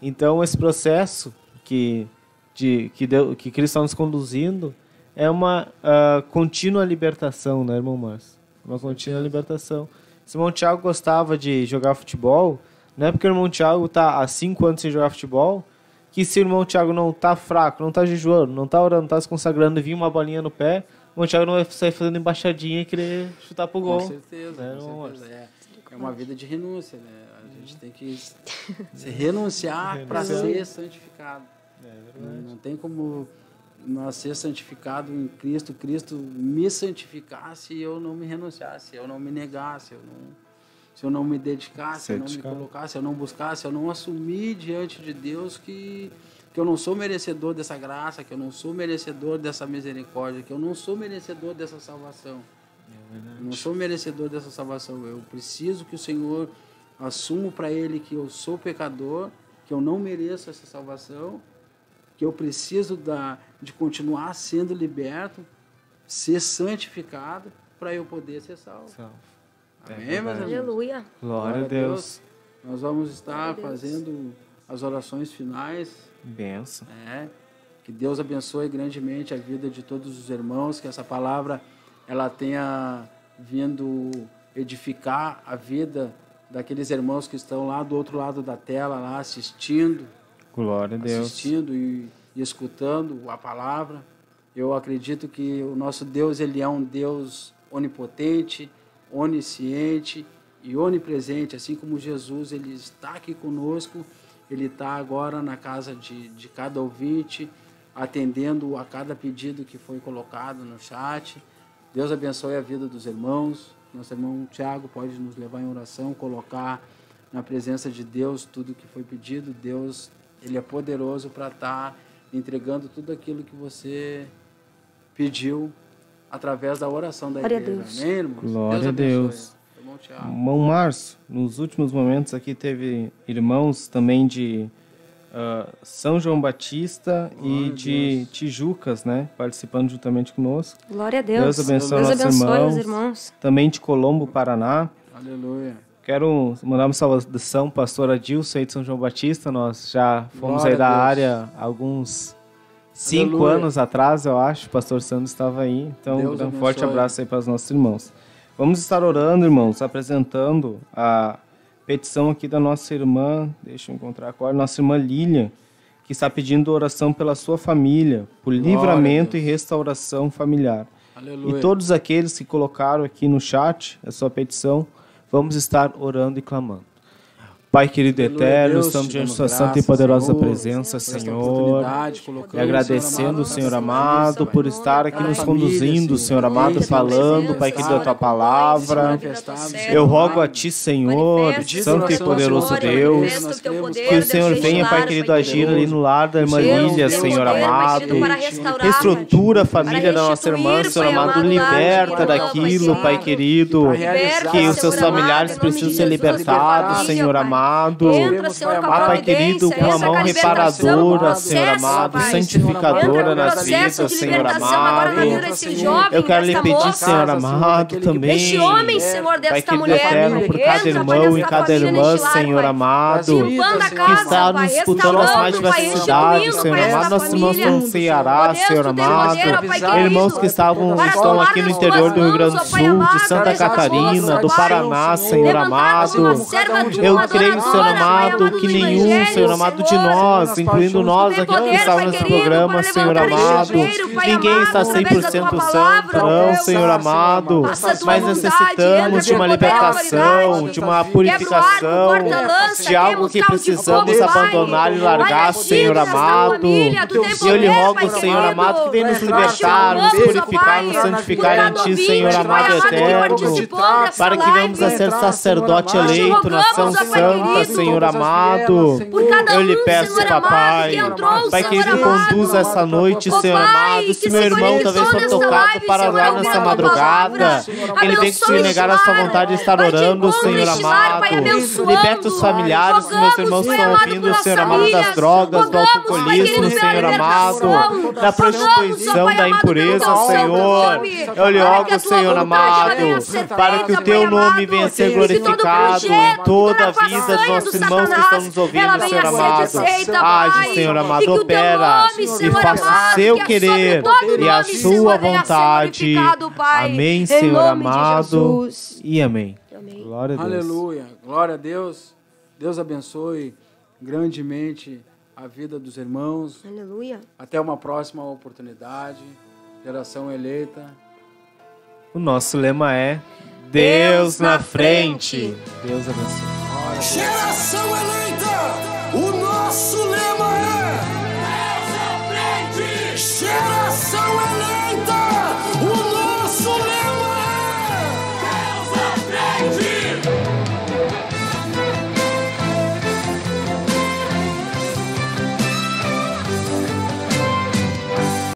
Então esse processo que de que Deus, que Cristo está nos conduzindo é uma uh, contínua libertação, né, irmão Márcio? Uma contínua libertação. Se o irmão Tiago gostava de jogar futebol, não é porque o irmão Tiago está há cinco anos sem jogar futebol que se o irmão Tiago não tá fraco, não tá jejuando, não tá orando, não tá se consagrando, vir uma bolinha no pé, o irmão Tiago não vai sair fazendo embaixadinha e querer chutar pro gol. É, com certeza, com certeza. É, é uma vida de renúncia, né? A gente tem que se renunciar para ser santificado. É, é não tem como nós ser santificado em Cristo, Cristo me santificasse e eu não me renunciasse, eu não me negasse, eu não se eu não me dedicar, se, eu não me colocar, se eu não buscar, se eu não assumir diante de Deus que, que eu não sou merecedor dessa graça, que eu não sou merecedor dessa misericórdia, que eu não sou merecedor dessa salvação. É eu não sou merecedor dessa salvação. Eu preciso que o Senhor assuma para Ele que eu sou pecador, que eu não mereço essa salvação, que eu preciso da, de continuar sendo liberto, ser santificado para eu poder ser salvo. salvo. É Amém, é Aleluia. Glória, a Deus. Deus. Nós vamos estar fazendo as orações finais. Benção. É. Que Deus abençoe grandemente a vida de todos os irmãos, que essa palavra ela tenha vindo edificar a vida daqueles irmãos que estão lá do outro lado da tela, lá assistindo. Glória a Deus. Assistindo e, e escutando a palavra. Eu acredito que o nosso Deus, ele é um Deus onipotente, onisciente e onipresente, assim como Jesus, ele está aqui conosco, ele está agora na casa de, de cada ouvinte, atendendo a cada pedido que foi colocado no chat. Deus abençoe a vida dos irmãos. Nosso irmão Tiago pode nos levar em oração, colocar na presença de Deus tudo que foi pedido. Deus, ele é poderoso para estar tá entregando tudo aquilo que você pediu através da oração da Glória igreja. A Deus. Amém, irmãos? Glória Deus a Deus. Irmão Março nos últimos momentos aqui teve irmãos também de uh, São João Batista Glória e de Tijucas, né? Participando juntamente conosco. Glória a Deus. Deus abençoe, Deus abençoe irmãos. os irmãos. Também de Colombo, Paraná. Aleluia. Quero mandar uma saudação, pastor Adilson aí de São João Batista. Nós já fomos Glória aí da área alguns cinco Aleluia. anos atrás, eu acho, o pastor Sandro estava aí. Então, Deus um forte abraço aí para os nossos irmãos. Vamos estar orando, irmãos, apresentando a petição aqui da nossa irmã, deixa eu encontrar agora. nossa irmã Lilian, que está pedindo oração pela sua família, por Glória livramento e restauração familiar. Aleluia. E todos aqueles que colocaram aqui no chat a sua petição, vamos estar orando e clamando. Pai querido eterno, Deus, estamos diante da sua santa e poderosa Senhor, presença, Senhor. E agradecendo, Senhor amado, por estar aqui nos conduzindo, Senhor amado, falando, Pai querido, a tua palavra. Eu rogo a ti, Senhor, santo e poderoso Deus, que o Senhor venha, Pai querido, agir ali no lar da irmã Lília, Senhor amado. Reestrutura a família da nossa irmã, Senhor amado, liberta daquilo, Pai querido, que os seus familiares precisam ser libertados, Senhor amado amado. Entra, Senhor, com a Pai querido, com a mão reparadora, Senhor amado, santificadora nas vidas, Senhor amado. Eu quero lhe pedir, Senhor amado, também. Este homem, Senhor, desta mulher. Eterno, por cada irmão e cada irmã, Senhor amado. Que está nos escutando nas mais diversas cidades, Senhor amado. Nossos irmãos do Ceará, Senhor amado. Irmãos que estavam, estão aqui no interior do Rio Grande do Sul, de Santa Catarina, do Paraná, Senhor amado. Eu creio Senhor amado, que nenhum, Senhor amado, de nós, incluindo nós aqui que estamos nesse programa, Senhor amado, ninguém está 100% santo, não, Senhor amado, mas necessitamos de uma libertação, de uma purificação, de algo que precisamos abandonar e largar, Senhor amado. E eu lhe rogo, Senhor amado, que venha nos libertar, nos purificar, nos santificar em Ti, Senhor amado eterno, para que venhamos a ser sacerdote eleito, nação santa, Senhor amado. Por cada eu lhe peço, Senhor papai. Amado, pai, que ele conduza essa noite, Senhor amado. Se meu irmão talvez for tocado para lá nessa madrugada, ele tem que se negar a sua vontade de estar orando, Senhor amado. Liberta os familiares que meus irmãos estão ouvindo, Senhor amado, das drogas, do alcoolismo, Senhor amado, da prostituição, da impureza, Senhor. Eu lhe rogo, Senhor amado, para que o teu nome venha a ser glorificado em toda a vida todos os nossos irmãos Satanás, que estão nos ouvindo, ah, Senhor amado. Aceita, Age, Senhor amado, opera e, e faça o seu querer e a sua vontade. Amém, Senhor amado. E amém. amém. Glória a Deus. Aleluia. Glória a Deus. Deus abençoe grandemente a vida dos irmãos. Aleluia. Até uma próxima oportunidade. Geração eleita. O nosso lema é Deus na frente. Deus abençoe. Geração eleita, o nosso lema é Deus na frente. Geração eleita.